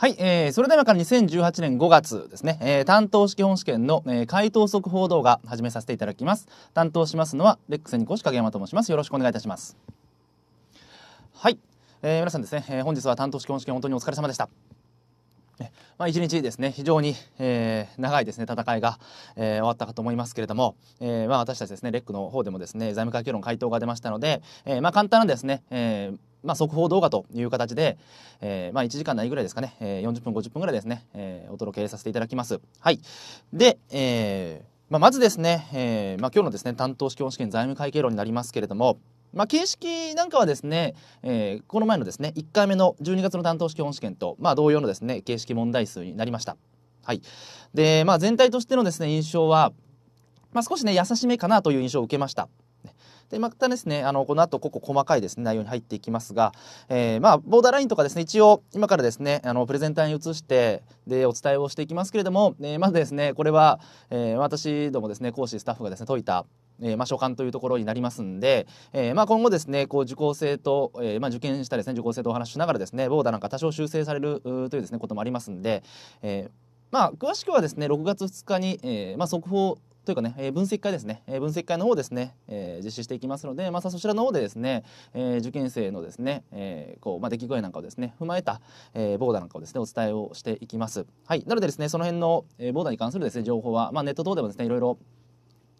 はい、えー、それでは今から2018年5月ですね、えー、担当式本試験の、えー、回答速報動画始めさせていただきます。担当しますのはレックスに講師影山と申します。よろしくお願いいたします。はい、えー、皆さんですね、えー、本日は担当式本試験本当にお疲れ様でした。まあ、1日ですね非常に、えー、長いですね戦いが、えー、終わったかと思いますけれども、えーまあ、私たちですねレックの方でもですね財務会計論回答が出ましたので、えーまあ、簡単なですね、えーまあ、速報動画という形で、えーまあ、1時間ないぐらいですかね、えー、40分50分ぐらいですね、えー、お届けさせていただきます。はい、で、えーまあ、まずですね、えーまあ、今日のですね担当試験試験財務会計論になりますけれどもまあ、形式なんかはですね、えー、この前のですね1回目の12月の担当試験試験と、まあ、同様のですね形式問題数になりました。はいでまあ、全体としてのですね印象は、まあ、少しね優しめかなという印象を受けました。でまたですねあのこの後ここ細かいですね内容に入っていきますが、えー、まあ、ボーダーラインとかですね一応今からですねあのプレゼンターに移してでお伝えをしていきますけれども、えー、まずですねこれは、えー、私どもですね講師スタッフがですね解いたえー、まあ、所管というところになりますんで、えー、まあ、今後ですねこう受講生と、えー、まあ、受験したりですね受講生とお話ししながらですねボーダーなんか多少修正されるというですねこともありますんで、えまあ、詳しくはですね6月2日に、えまあ、速報というかね、え分析会ですね、え分析会の方ですね、え実施していきますので、またそちらの方でですね、え受験生のですね、えこうまあ、出来具合なんかをですね踏まえた、えボーダーなんかをですねお伝えをしていきます。はい、なのでですねその辺の、えボーダーに関するですね情報は、まあ、ネット等でもですねいろいろ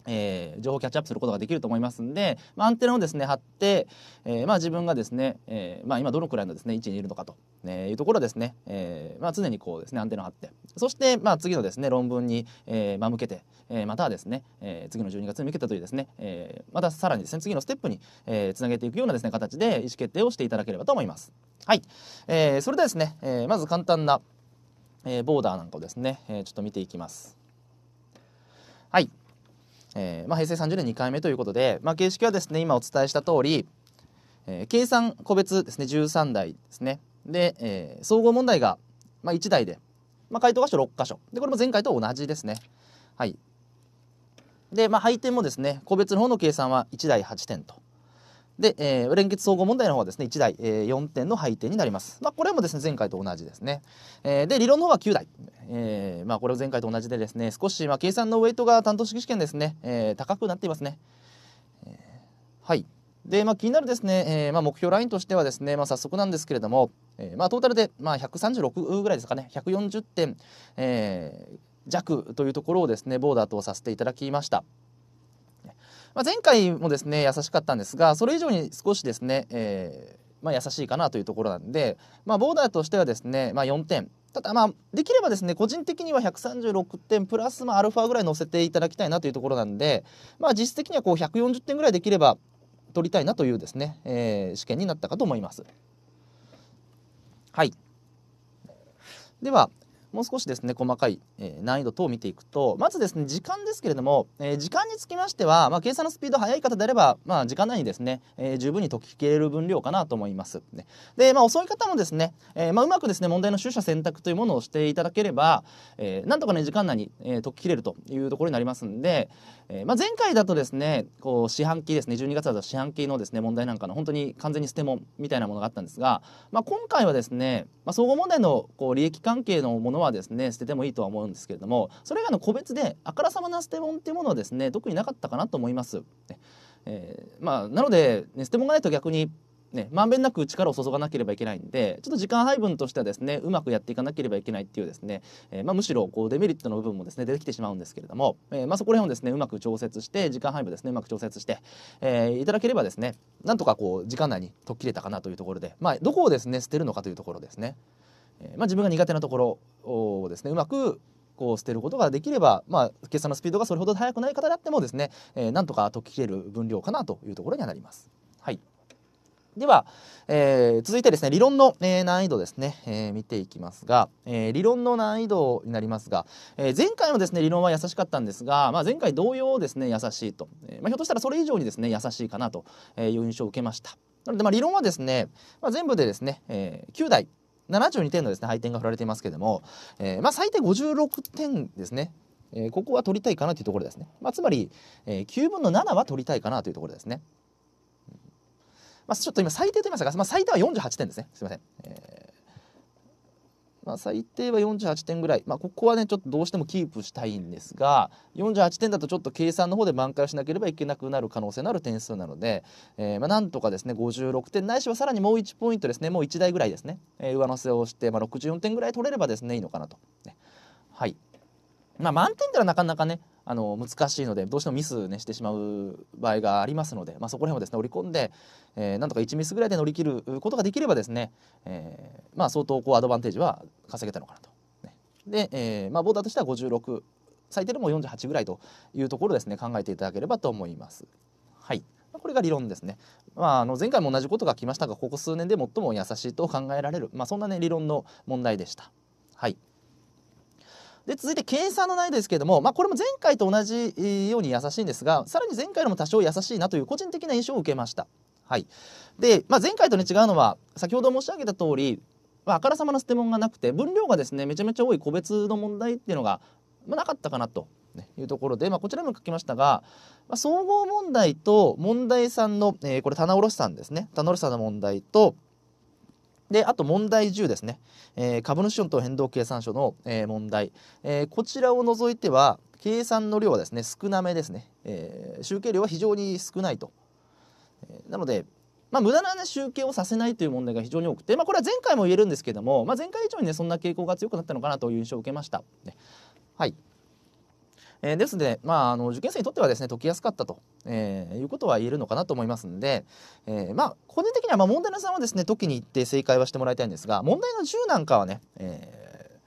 えー、情報キャッチアップすることができると思いますんで、まあ、アンテナをですね張って、えー、まあ、自分がですね、えー、まあ、今どのくらいのですね位置にいるのかと、ね、いうところですね、えま常にこうですねアンテナを張ってそして、まあ、次のですね論文に、えま向けて、えまたはですね、え次の12月に向けたというですね、えまたさらにですね次のステップに、えー、つなげていくようなですね形で意思決定をしていただければと思います。はい、えー、それではですね、えまず簡単な、えボーダーなんかをですね、えちょっと見ていきます。はいえーまあ、平成30年2回目ということで、まあ、形式はですね今お伝えした通り、えー、計算個別ですね13題ですねで、えー、総合問題が、まあ、1題で、まあ、回答箇所6箇所でこれも前回と同じですねはいで、まあ、配点もですね個別の方の計算は1題8点とで、えー、連結総合問題の方はですね1台、えー、4点の配点になります、まあ、これもですね前回と同じですね、えー、で理論の方は9台、えーまあ、これ前回と同じでですね少し、まあ、計算のウェイトが担当式試験ですね、えー、高くなっていますね、えー、はいで、まあ、気になるですね、えーまあ、目標ラインとしてはですね、まあ、早速なんですけれども、えーまあ、トータルで、まあ、136ぐらいですかね140点、えー、弱というところをですねボーダーとさせていただきましたまあ、前回もですね優しかったんですがそれ以上に少しですね、えー、まあ、優しいかなというところなんで、まあ、ボーダーとしてはですね、ま4点ただまあできればですね個人的には136点プラスまあアルファぐらい乗せていただきたいなというところなんで、まあ、実質的にはこう140点ぐらいできれば取りたいなというですね、えー、試験になったかと思います。はいでは、もう少しですね細かい、え難易度等を見ていくとまずですね時間ですけれども、え時間につきましては、まあ、計算のスピード速い方であれば、まあ、時間内にですね、えー、十分に解ききれる分量かなと思います。ね、で、まあ、遅い方もですね、えー、まあ、うまくですね問題の取捨選択というものをしていただければ、えー、なんとかね時間内に、え解ききれるというところになりますんで、えまあ、前回だとですねこう四半期ですね12月だと四半期のですね問題なんかの本当に完全に捨て物みたいなものがあったんですが、まあ、今回はですね、まあ、総合問題のこう利益関係のもののはですね捨ててもいいとは思うんですけれどもそれ以外の個別であからさまな捨て物っていうものはですね特になかったかなと思います。ねえー、まあ、なので、ね、捨て物がないと逆にね、まんべんなく力を注がなければいけないんでちょっと時間配分としてはですねうまくやっていかなければいけないっていうですね、えー、まあ、むしろこうデメリットの部分もですね出てきてしまうんですけれども、えー、まあ、そこら辺をですねうまく調節して時間配分ですねうまく調節して、えー、いただければですねなんとかこう時間内に解っ切れたかなというところで、まあ、どこをですね捨てるのかというところですね。えまあ、自分が苦手なところをですねうまくこう捨てることができれば、まあ、計算のスピードがそれほど速くない方であってもですね、えー、なんとか解ききれる分量かなというところにはなります。はい、では、えー、続いてですね理論の、えー、難易度ですね、えー、見ていきますが、え理論の難易度になりますが、え前回のですね理論は優しかったんですが、まあ、前回同様ですね優しいと、えまあ、ひょっとしたらそれ以上にですね優しいかなという印象を受けました。なのでまあ理論はですね、まあ、全部でですね、え9台72点のですね配点が振られていますけども、えー、まあ、最低56点ですね、えー、ここは取りたいかなというところですね、まあ、つまり、えー、9分の7は取りたいかなというところですね、まあ、ちょっと今最低と言いましたが、まあ、最低は48点ですねすいません、えーまあ、最低は48点ぐらい、まあ、ここはねちょっとどうしてもキープしたいんですが48点だとちょっと計算の方で挽回しなければいけなくなる可能性のある点数なので、えー、まあ、なんとかですね56点ないしはさらにもう1ポイントですねもう1台ぐらいですね、えー、上乗せをして、ま64点ぐらい取れればですねいいのかなと。ね、はいまあ、満点ではなかなかねあの難しいのでどうしてもミス、ね、してしまう場合がありますので、まあ、そこら辺をですね織り込んで、えー、なんとか1ミスぐらいで乗り切ることができればですね、えー、まあ、相当こうアドバンテージは稼げたのかなと。ね、で、えー、まあ、ボーダーとしては56最低でも48ぐらいというところですね考えていただければと思います。はいこれが理論ですね。まあ、あの前回も同じことが来ましたがここ数年で最も優しいと考えられる、まあ、そんな、ね、理論の問題でした。はいで続いて計算の難易度ですけれども、まあ、これも前回と同じように優しいんですがさらに前回よりも多少優しいなという個人的な印象を受けました。はいでまあ、前回と、ね、違うのは先ほど申し上げた通り、まあ、あからさまな捨て物がなくて分量がですねめちゃめちゃ多い個別の問題っていうのが、まあ、なかったかなとね、いうところで、まあ、こちらにも書きましたが、まあ、総合問題と問題3の、えー、これ棚卸さんですね棚卸さんの問題とで、あと問題10ですね。えー、株主論と変動計算書の、えー、問題、えー、こちらを除いては、計算の量はですね、少なめですね。え集計量は非常に少ないと。えなので、まあ、無駄な、ね、集計をさせないという問題が非常に多くて、まあ、これは前回も言えるんですけども、まあ、前回以上にね、そんな傾向が強くなったのかなという印象を受けました。ね、はい。えー、ですので、まあ、あの受験生にとってはですね解きやすかったと、えー、いうことは言えるのかなと思いますので、えー、まあ、個人的にはま問題の3はですね解きに行って正解はしてもらいたいんですが問題の10なんかはね、え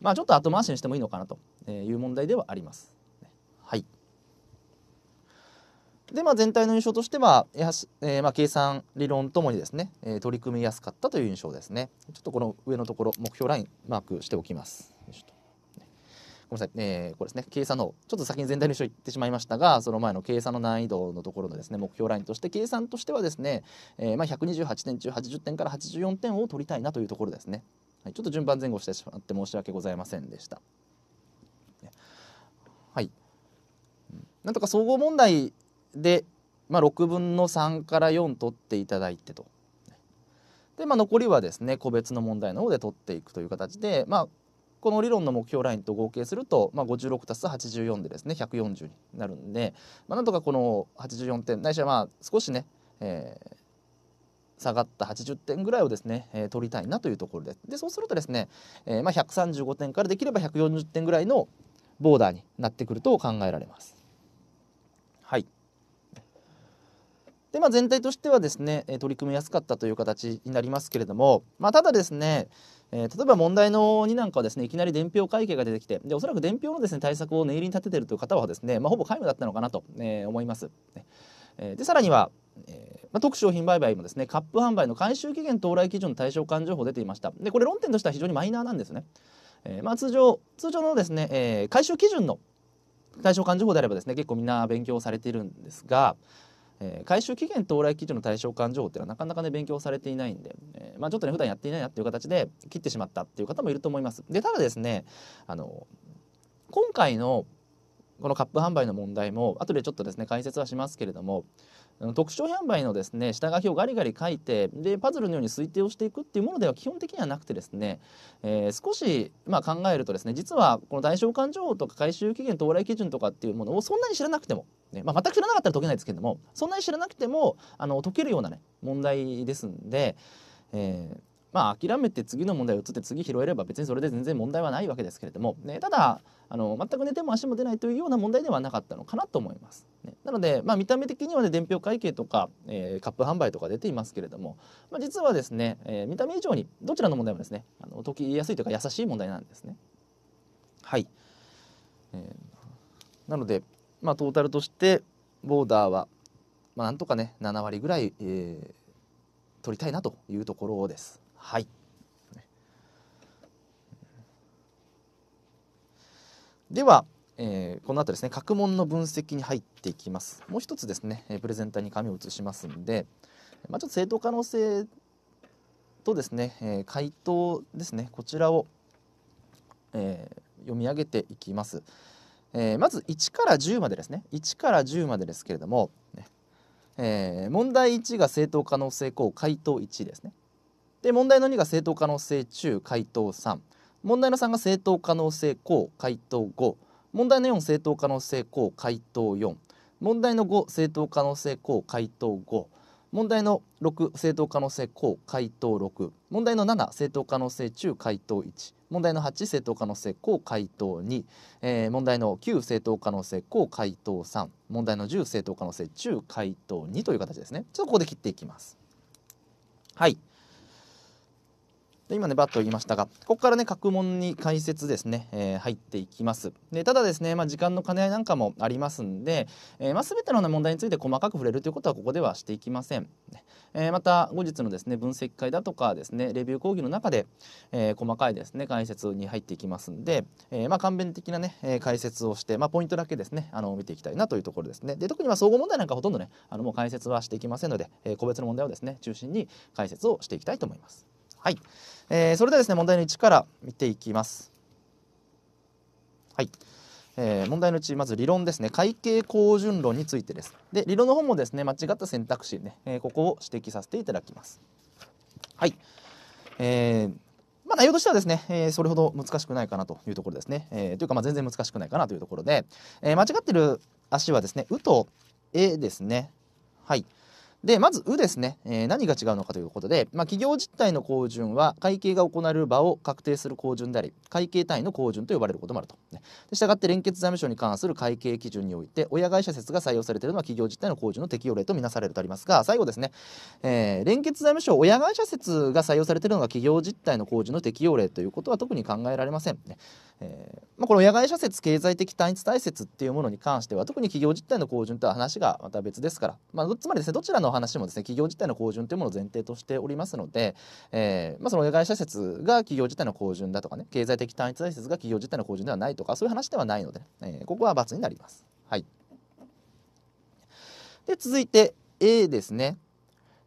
まあ、ちょっと後回しにしてもいいのかなという問題ではあります。はい、で、まあ、全体の印象としてはやはし、えー、まあ、計算理論ともにですね、えー、取り組みやすかったという印象ですねちょっとこの上のところ目標ラインマークしておきます。ごめんなさい、えー、これですね、計算の、ちょっと先に全体の書を言ってしまいましたが、その前の計算の難易度のところのですね、目標ラインとして、計算としてはですね、えー、まあ、128点中80点から84点を取りたいなというところですね。はい、ちょっと順番前後してしまって申し訳ございませんでした。はい。なんとか総合問題で、まあ、6分の3から4取っていただいてと。で、まあ、残りはですね個別の問題の方で取っていくという形で、まあ、この理論の目標ラインと合計すると、まあ、56たす84でですね140になるんで、まあ、なんとかこの84点ないしはまあ少しね、えー、下がった80点ぐらいをですね、えー、取りたいなというところです。でそうするとですね、えー、まあ、135点からできれば140点ぐらいのボーダーになってくると考えられます。はいでまあ、全体としてはですね取り組みやすかったという形になりますけれども、まあ、ただですねえー、例えば問題の2なんかはですねいきなり伝票会計が出てきてでおそらく伝票のですね対策を念入りに立ててるという方はですね、まあ、ほぼ皆無だったのかなと、えー、思います。えー、でさらには、えーまあ、特商品売買もですねカップ販売の回収期限到来基準の対象間情報出ていましたでこれ論点としては非常にマイナーなんですね、えーまあ、通常通常のですね、えー、回収基準の対象間情報であればですね結構みんな勉強されているんですが、えー、回収期限到来基準の対象勘定っていうのはなかなかね勉強されていないんで、えー、まあ、ちょっとね普段やっていないなっていう形で切ってしまったっていう方もいると思います。でただですねあの今回のこのカップ販売の問題も後でちょっとですね解説はしますけれども特徴販売のですね下書きをガリガリ書いてでパズルのように推定をしていくっていうものでは基本的にはなくてですね、えー、少し、まあ、考えるとですね実はこの大償勘定とか回収期限到来基準とかっていうものをそんなに知らなくても、ねまあ、全く知らなかったら解けないですけどもそんなに知らなくてもあの解けるようなね問題ですんで、えー、まあ諦めて次の問題移って次拾えれば別にそれで全然問題はないわけですけれども、ね、ただあの全く寝ても足も出ないというような問題ではなかったのかなと思います。ね、なので、まあ、見た目的にはね伝票会計とか、えー、カップ販売とか出ていますけれども、まあ、実はですね、えー、見た目以上にどちらの問題もですねあの解きやすいというか優しい問題なんですね。はい、えー、なので、まあ、トータルとしてボーダーは、まあ、なんとかね7割ぐらい、えー、取りたいなというところです。はいでは、えー、この後ですね各問の分析に入っていきますもう一つですねプレゼンターに紙を移しますんで、まあ、ちょっと正当可能性とですね、えー、回答ですねこちらを、えー、読み上げていきます、えー、まず1から10までですね1から10までですけれども、ねえー、問題1が正当可能性項回答1ですねで問題の2が正当可能性中回答3問題の3が正当可能性こう回答5問題の4正当可能性こう回答4問題の5正当可能性こう回答5問題の6正当可能性こう回答6問題の7正当可能性中回答1問題の8正当可能性こう回答2、えー、問題の9正当可能性こう回答3問題の10正当可能性中回答2という形ですねちょっとここで切っていきますはいで今ねバッと言いましたがここからね各問に解説ですね、えー、入っていきますでただですね、まあ、時間の兼ね合いなんかもありますんで、えー、まあ、全ての、問題について細かく触れるということはここではしていきません、えー、また後日のですね分析会だとかですねレビュー講義の中で、え細かいですね解説に入っていきますんで、えまあ、勘弁的なね解説をして、まポイントだけですねあの見ていきたいなというところですねで特にま総合問題なんかほとんどねあのもう解説はしていきませんので、え個別の問題をですね中心に解説をしていきたいと思います。はいえー、それではですね問題の1から見ていきます。はいえー、問題のうちまず理論ですね会計好循論についてですで理論の方もですね間違った選択肢ね、えー、ここを指摘させていただきますはい、えー、まあ、内容としてはですね、えー、それほど難しくないかなというところですね、えー、というかまあ全然難しくないかなというところで、えー、間違ってる足はですね「う」と「え」ですねはい、で、まず、うですね、えー、何が違うのかということで、まあ、企業実態の公準は、会計が行われる場を確定する公準であり、会計単位の公準と呼ばれることもあると。ね、でしたがって、連結財務省に関する会計基準において、親会社説が採用されているのは企業実態の公準の適用例とみなされるとありますが、最後ですね、えー、連結財務省、親会社説が採用されているのが企業実態の公準の適用例ということは特に考えられません、ね。えー、まあ、この親会社説経済的単一体説っていうものに関しては特に企業実態の向順とは話がまた別ですから、まあ、つまりですねどちらの話もですね企業実態の向上というものを前提としておりますので、えー、まあ、その親会社説が企業実態の向順だとかね経済的単一体説が企業実態の向順ではないとかそういう話ではないので、ね、えー、ここは×になります。はい、で続いて A ですね。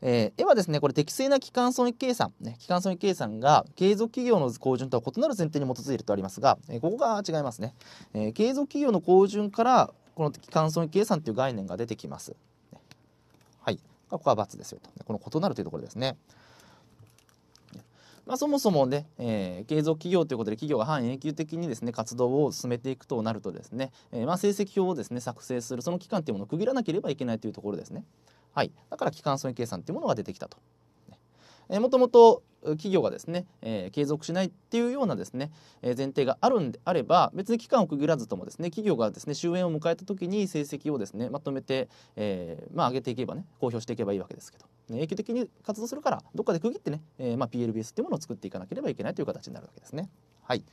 えー、絵はですねこれ適正な基幹損益計算、ね、基幹損益計算が継続企業の好循とは異なる前提に基づいているとありますが、えー、ここが違いますね、えー、継続企業の好順からこの基幹損益計算という概念が出てきます、はいここは×ですよとこの異なるというところですねまあ、そもそもね、えー、継続企業ということで企業が半永久的にですね活動を進めていくとなるとですね、えー、まあ成績表をですね作成するその期間というものを区切らなければいけないというところですね。はい、だから基幹損益計算っていうものが出てきたと。えー、もともと企業がですね、えー、継続しないっていうようなですね、えー、前提があるんであれば別に期間を区切らずともですね企業がですね終焉を迎えた時に成績をですねまとめて、えー、まあ上げていけばね公表していけばいいわけですけど、ね、永久的に活動するからどっかで区切ってね、えー、まあ PLBS っていうものを作っていかなければいけないという形になるわけですね。はい、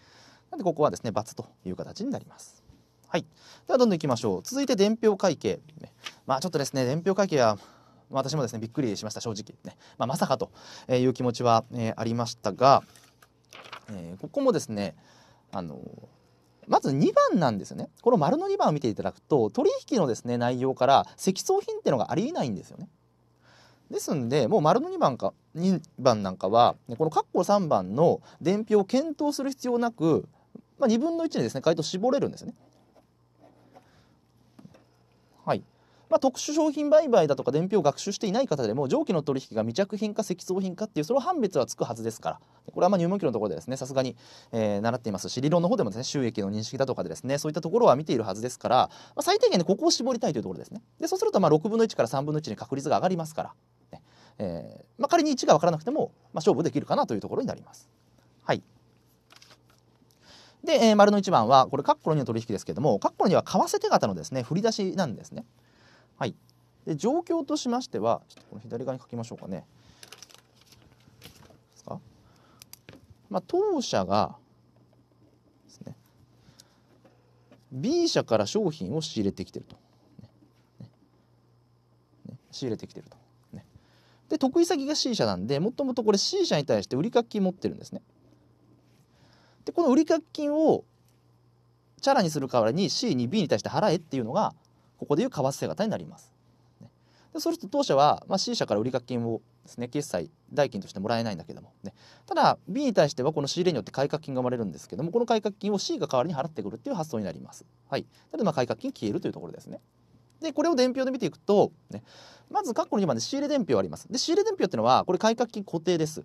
なんでここはですね×という形になります。はい、ではどんどんいきましょう続いて伝票会計、まあ、ちょっとですね伝票会計は私もですねびっくりしました正直ね、まあ、まさかという気持ちは、えー、ありましたが、えー、ここもですねあのまず2番なんですよねこの丸の2番を見ていただくと取引のですね内容から積層品ってのがありえないんですよね。ですんでもう丸の2番か2番なんかはこの括弧3番の伝票を検討する必要なく、まあ、2分の1にですね回答絞れるんですね。はいまあ、特殊商品売買だとか伝票を学習していない方でも上記の取引が未着品か積層品かっていうその判別はつくはずですからこれはま入門記のところでですねさすがに、えー、習っていますし理論の方でもですね収益の認識だとかでですねそういったところは見ているはずですから、まあ、最低限でここを絞りたいというところですねでそうするとま6分の1から3分の1に確率が上がりますからね、えー、まあ、仮に1が分からなくても、ま勝負できるかなというところになります。はいで、えー、丸の1番はこれカッコロの取引ですけれどもカッコロは為替手形のですね振り出しなんですね。はい、で状況としましてはちょっとこの左側に書きましょうかね。まあ、当社がですね B 社から商品を仕入れてきてると。ねね、仕入れてきてると。ね、で得意先が C 社なんでもともとこれ C 社に対して売掛金持ってるんですね。でこの売掛金をチャラにする代わりに C に B に対して払えっていうのがここでいう為替方になります。でそうすると当社は、まあ、C 社から売掛金をですね決済代金としてもらえないんだけども、ね、ただ B に対してはこの仕入れによって改革金が生まれるんですけどもこの改革金を C が代わりに払ってくるっていう発想になります。はい、なのでまあ買掛金消えるというところですね。でこれを伝票で見ていくと、ね、まず括弧の2番で仕入れ伝票あります。で仕入れ伝票っていうのはこれ改革金固定です。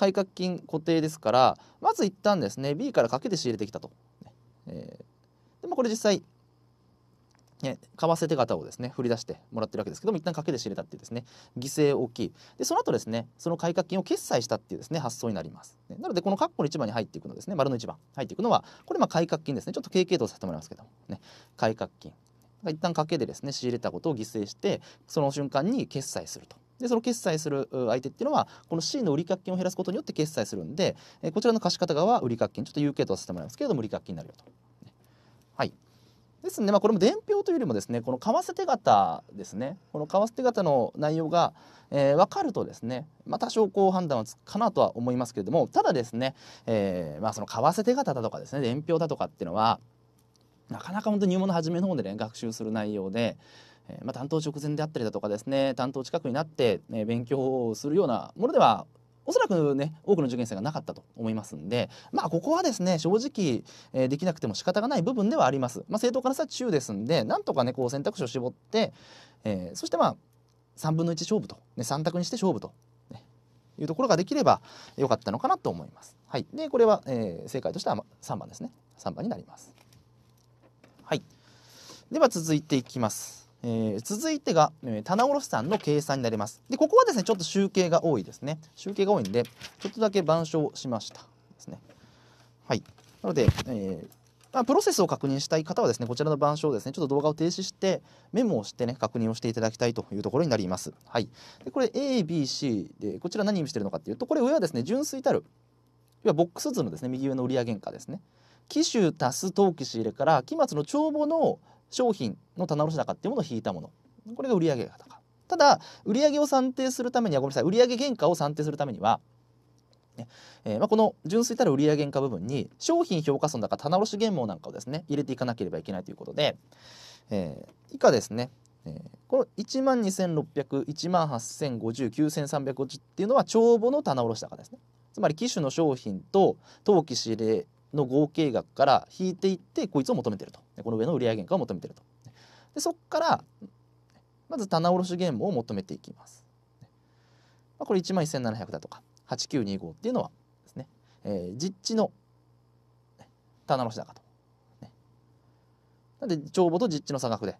改革金固定ですからまず一旦ですね B からかけて仕入れてきたと。えー、でもこれ実際為替手形をですね振り出してもらってるわけですけども一旦かけて仕入れたっていうですね犠牲大きいでその後ですねその改革金を決済したっていうですね発想になります、ね、なのでこの括弧の1番に入っていくのですね丸の1番入っていくのはこれまあ改革金ですねちょっと経系とさせてもらいますけどもね改革金一旦賭けでですね仕入れたことを犠牲してその瞬間に決済するとでその決済する相手っていうのはこの C の売掛金を減らすことによって決済するんで、えこちらの貸方側は売掛金ちょっと有形とさせてもらいますけれども売掛金になるよと。はいですねまあ、これも伝票というよりもですねこの為替手形ですねこの為替手形の内容が、えー、分かるとですね、まあ、多少こう判断はつくかなとは思いますけれどもただですね、えー、まあ、その為替手形だとかですね伝票だとかっていうのはなかなか本当入門の初めの方でね学習する内容で、えー、まあ、担当直前であったりだとかですね担当近くになって、ね、勉強をするようなものではおそらくね多くの受験生がなかったと思いますんでまあここはですね正直、えー、できなくても仕方がない部分ではあります、まあ、正当からさ中ですんでなんとかねこう選択肢を絞って、えー、そしてまあ3分の1勝負と、ね、3択にして勝負と、ね、いうところができればよかったのかなと思います。はい、でこれは、えー、正解としては3番ですね3番になります。はい、では続いていきます。えー、続いてが、えー、棚卸さんの計算になります。で、ここはですね、ちょっと集計が多いですね。集計が多いんで、ちょっとだけ板書しましたですね。はい。なので、えー、まあ、プロセスを確認したい方はですね、こちらの板書をですね、ちょっと動画を停止して、メモをしてね、確認をしていただきたいというところになります。はい。で、これ A、B、C で、こちら何意味してるのかっていうと、これ上はですね、純粋たる、要はボックス図のですね、右上の売上原価ですね。紀州足す陶器仕入れから期末の帳簿の商品の棚卸高っていうものを引いたものこれが売上高ただ売上を算定するためにはごめんなさい売上原価を算定するためにはえー、まあ、この純粋たる売上原価部分に商品評価損高棚卸原毛なんかをですね入れていかなければいけないということで、えー、以下ですね、えー、この1万2601万80509,350っていうのは帳簿の棚卸高ですねつまり機種の商品と当期仕入れの合計額から引いていってこいつを求めてるとこの上の売上原価を求めてるとでそこからまず棚卸原ーを求めていきますこれ1万1700だとか8925っていうのはですね、えー、実地の棚卸高と、ね、なんで帳簿と実地の差額で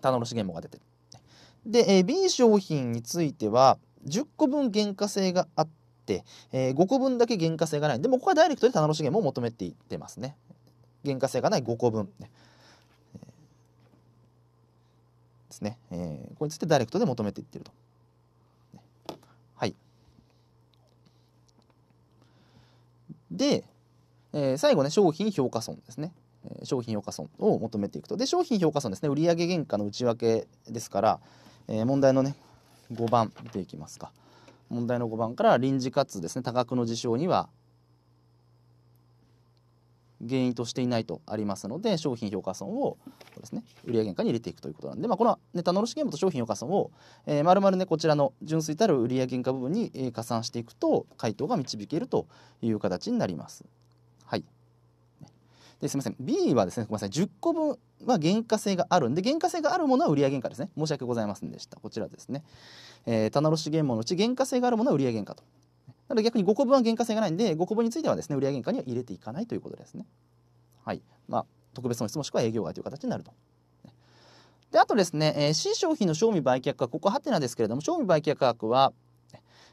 棚卸原ーが出てるで、えー、B 商品については10個分原価性があっ、えー、5個分だけ原価性がない。でもここはダイレクトで棚卸資源も求めていってますね。原価性がない5個分、えー、ですね、えー。これについてダイレクトで求めていってると。はい。で、えー、最後ね、商品評価損ですね。商品評価損を求めていくと。で、商品評価損ですね、売上原価の内訳ですから、えー、問題のね、5番見ていきますか。問題の5番から臨時かつですね多額の事象には原因としていないとありますので商品評価損をですね売上原価に入れていくということなんで、まあ、このネタのルシゲームと商品評価損を、えー、丸々ねこちらの純粋たる売上原価部分に加算していくと回答が導けるという形になります。ですみません B はですねごめんなさい10個分は原価性があるんで原価性があるものは売上原価ですね申し訳ございませんでしたこちらですね、えー、棚卸原物のうち原価性があるものは売上原価となので逆に5個分は原価性がないんで5個分についてはですね売上原価には入れていかないということですねはいまあ特別損失もしくは営業外という形になるとであとですね、えー、新商品の賞味売却額ここはてなですけれども賞味売却額は、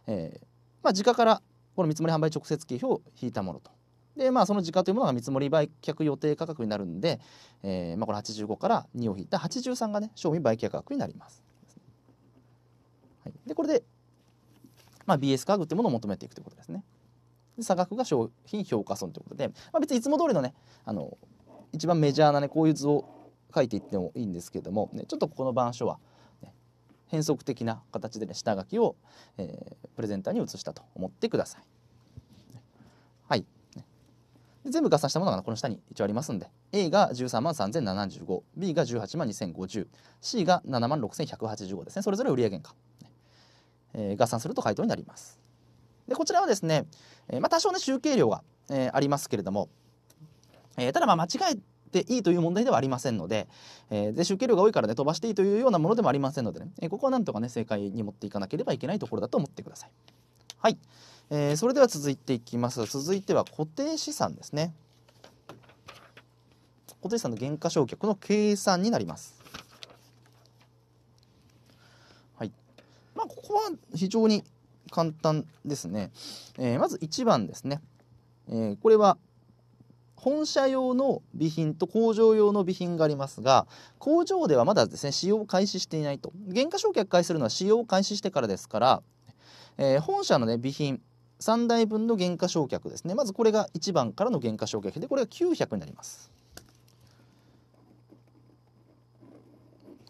えーまあ、時価からこの見積もり販売直接経費を引いたものとでまあその時価というものが見積もり売却予定価格になるんで、えーまあ、これ85から2を引いた83がね賞味売却額になります。はい、でこれで、まあ、BS 価格というものを求めていくということですね。で差額が商品評価損ということで、まあ、別にいつも通りのねあの一番メジャーなねこういう図を書いていってもいいんですけども、ね、ちょっとここの板書は、ね、変則的な形でね下書きを、えー、プレゼンターに移したと思ってください。全部合算したものがこの下に一応ありますんで A が13万 3075B が18万 2050C が7万6185ですねそれぞれ売上原価、えー、合算すると回答になりますでこちらはですね、えー、まあ、多少ね集計量が、えー、ありますけれども、えただまあ間違えていいという問題ではありませんので,、えで集計量が多いからね飛ばしていいというようなものでもありませんのでね、えここはなんとかね正解に持っていかなければいけないところだと思ってください。はいえー、それでは続いていきます続いては固定資産ですね固定資産の減価償却の計算になりますはいまあここは非常に簡単ですね、えー、まず1番ですね、えー、これは本社用の備品と工場用の備品がありますが工場ではまだですね使用を開始していないと原価償却開始するのは使用を開始してからですから、えー、本社のね備品3台分の減価償却ですねまずこれが1番からの減価償却でこれが900になりますこ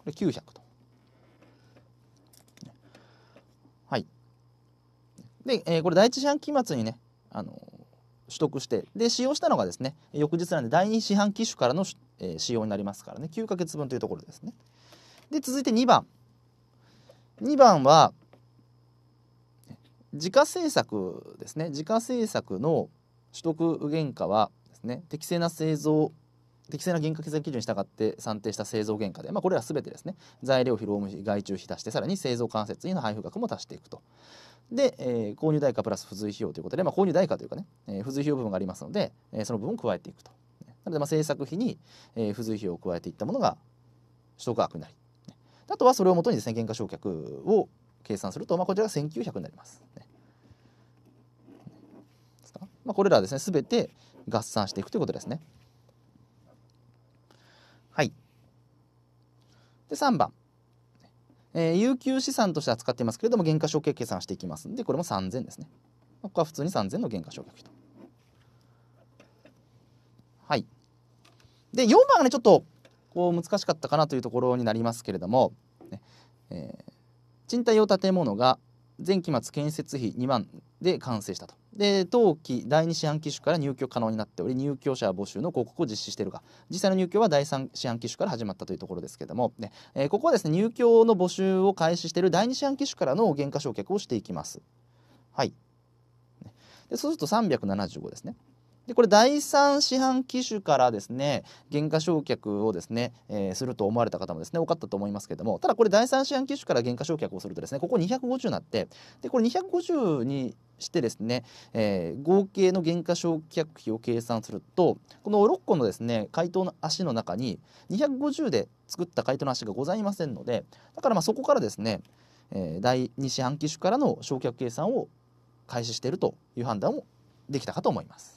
れ900とはいで、えー、これ第1四半期末にねあの取得してで使用したのがですね翌日なんで第2四半期種からの、えー、使用になりますからね9か月分というところですねで続いて2番2番は自家政策ですね自家製作の取得原価はですね適正な製造適正な原価計算基準に従って算定した製造原価で、まあ、これら全てですね材料費労務費外注費足してさらに製造関節費の配布額も足していくと。で、えー、購入代価プラス付随費用ということで、まあ、購入代価というかね、えー、付随費用部分がありますので、えー、その部分を加えていくと。なので、まあ、制作費に、えー、付随費用を加えていったものが取得額になりあとはそれをもとにですね原価償却を計算すると、まあ、こちらが1900になります。ねまあ、これらですね、すべて合算していくということですね。はい。で、3番。えー、有給資産として扱っていますけれども、減価償却計算していきますので、これも3000ですね。ここは普通に3000の減価償却費と。はい。で、4番がね、ちょっとこう難しかったかなというところになりますけれども、ねえー賃貸用建物が前期末建設費2万で完成したと。で当期第2四半期種から入居可能になっており入居者募集の広告を実施しているが実際の入居は第3四半期種から始まったというところですけども、ねえー、ここはですね入居の募集を開始している第2四半期種からの減価償却をしていきます。はい、でそうすると375ですね。でこれ第3四半期種からですね減価償却をですね、えー、すると思われた方もですね多かったと思いますけれどもただこれ第3四半期種から減価償却をするとですねここ250になってでこれ250にしてですね、えー、合計の減価償却費を計算するとこの6個のですね回答の足の中に250で作った回答の足がございませんのでだからまあそこからですね、えー、第2四半期種からの償却計算を開始しているという判断もできたかと思います。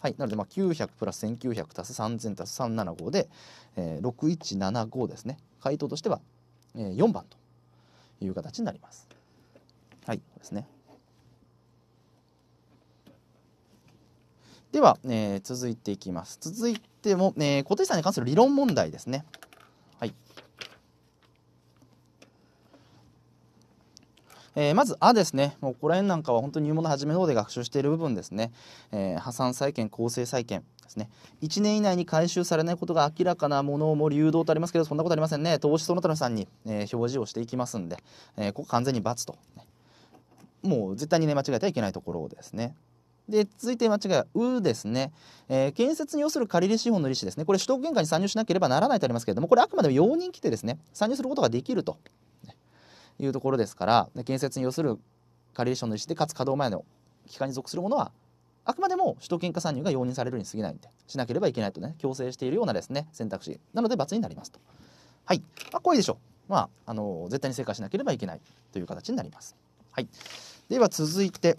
はい、なのでまあ900プラス1900足す3000足す375で、えー、6175ですね回答としては、えー、4番という形になります。はい、ですねでは、えー、続いていきます。続いても、えー、固定資産に関する理論問題ですね。えー、まず「あ」ですねもうここら辺なんかは本当に入門の初めの方で学習している部分ですね、えー、破産債権公正債権ですね1年以内に回収されないことが明らかなものも流動とありますけどそんなことありませんね投資その他のさんに、えー、表示をしていきますんで、えここ完全に×と、ね、もう絶対にね間違えてはいけないところですね。で続いて間違いは「う」ですね、えー、建設に要する借り入れ資本の利子ですねこれ取得原価に参入しなければならないとありますけれどもこれあくまでも容認規定ですね参入することができるというところですから建設に要する借り入れの実施でかつ稼働前の期間に属するものはあくまでも首都圏下参入が容認されるに過ぎないんでしなければいけないとね強制しているようなですね選択肢なので罰になりますとはい、まあ、これでしょうまああの絶対に成果しなければいけないという形になりますはいでは続いて、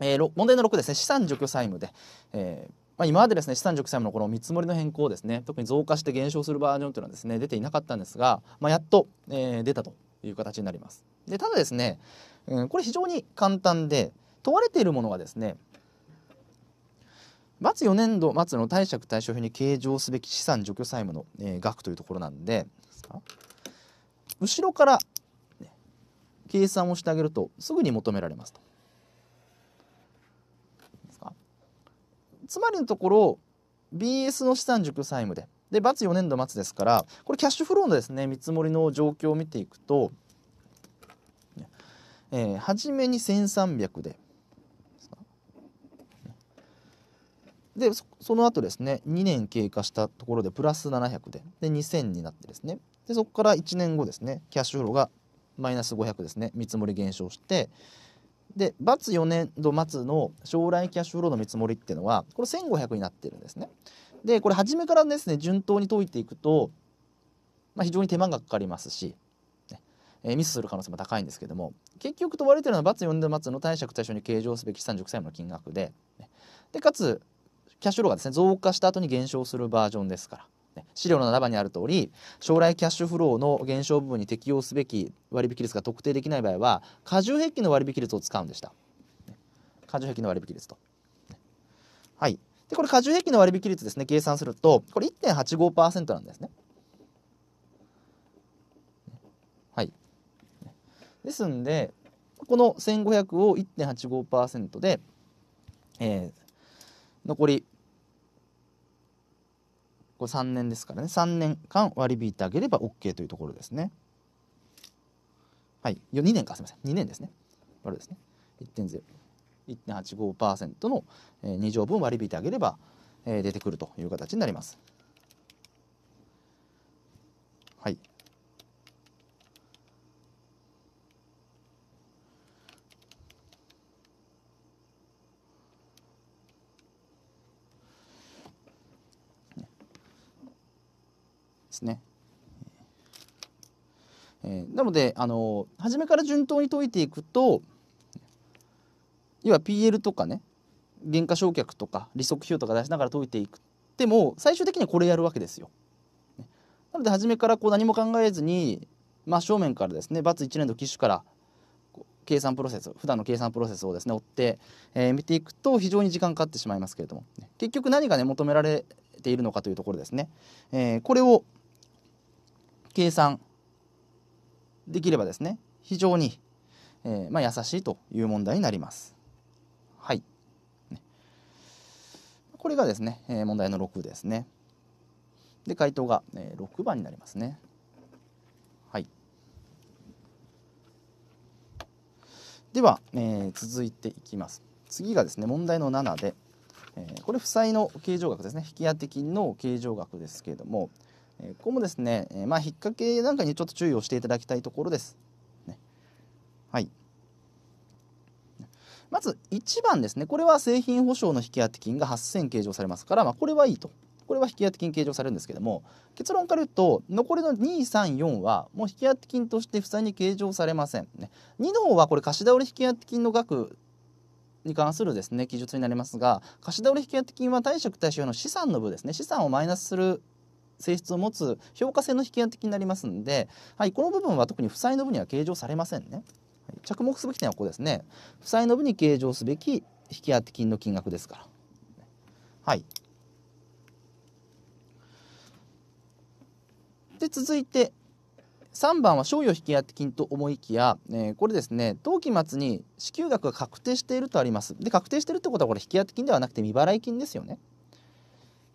えー、問題の6ですね資産除去債務で、えーまあ、今までですね資産除去債務のこの見積もりの変更ですね特に増加して減少するバージョンというのはですね出ていなかったんですが、まあ、やっと、えー、出たという形になります。でただですね、うん、これ非常に簡単で問われているものはですね末4年度末の貸借対照表に計上すべき資産除去債務の、えー、額というところなんで後ろから、ね、計算をしてあげるとすぐに求められますと。つまりのところ BS の資産除去債務でで、バツ4年度末ですから、これキャッシュフローのですね、見積もりの状況を見ていくと、えー、初めに1300で、でその後ですね2年経過したところでプラス700でで2000になってですねでそこから1年後ですねキャッシュフローがマイナス500ですね見積もり減少してで ×4 年度末の将来キャッシュフローの見積もりっていうのはこれ1500になってるんですねでこれ初めからですね順当に解いていくと、まあ、非常に手間がかかりますし、ねえー、ミスする可能性も高いんですけども結局問われてるのは ×4 で待つの貸借対象に計上すべき資産熟債務の金額で,、ね、でかつキャッシュフローがですね増加した後に減少するバージョンですから。ね、資料の7番にある通り将来キャッシュフローの減少部分に適用すべき割引率が特定できない場合は過重平均の割引率を使うんでした過重平均の割引率とはいでこれ加重平均の割引率ですね計算するとこれ1.85%なんですね。はい、ですんでこの1500を1.85%で、えー、残りこれ3年ですからね3年間割り引いてあげれば OK というところですね。はい、2年かすみません2年ですね。あるですね1.0。1.85%の2乗分割り引いてあげれば出てくるという形になります。はい、ですね。えー、なのであの初めから順当に解いていくと要は PL とかね減価償却とか利息費用とか出しながら解いていくでも最終的にはこれやるわけですよ。なので初めからこう何も考えずに真正面からですね ×1 年度機種から計算プロセス普段の計算プロセスをですね追って、えー、見ていくと非常に時間かかってしまいますけれども、結局何がね求められているのかというところですね、えー、これを計算できればですね非常に、えーまあ、優しいという問題になります。これがですね、え問題の6ですね。で、回答が、え6番になりますね。はい。では、え続いていきます。次がですね、問題の7で、えこれ、負債の計上額ですね、引当金の計上額ですけれども、えここもですね、えまあ、引っ掛けなんかにちょっと注意をしていただきたいところです。ね、はい。まず1番ですねこれは製品保証の引当金が8000計上されますから、まあ、これはいいとこれは引当金計上されるんですけども結論から言うと残りの234はもう引当金として負債に計上されません、ね、2の方はこれ貸し倒れ引当金の額に関するですね記述になりますが貸し倒れ引当金は貸借対象の資産の部ですね資産をマイナスする性質を持つ評価性の引き当てになりますので、はい、この部分は特に負債の部には計上されませんね。着目すべき点はここですね負債の分に計上すべき引当金の金額ですから。はい、で続いて3番は賞与引当金と思いきや、えー、これですね当期末に支給額が確定しているとあります。で確定しているってことはこれ引当金ではなくて未払い金ですよね。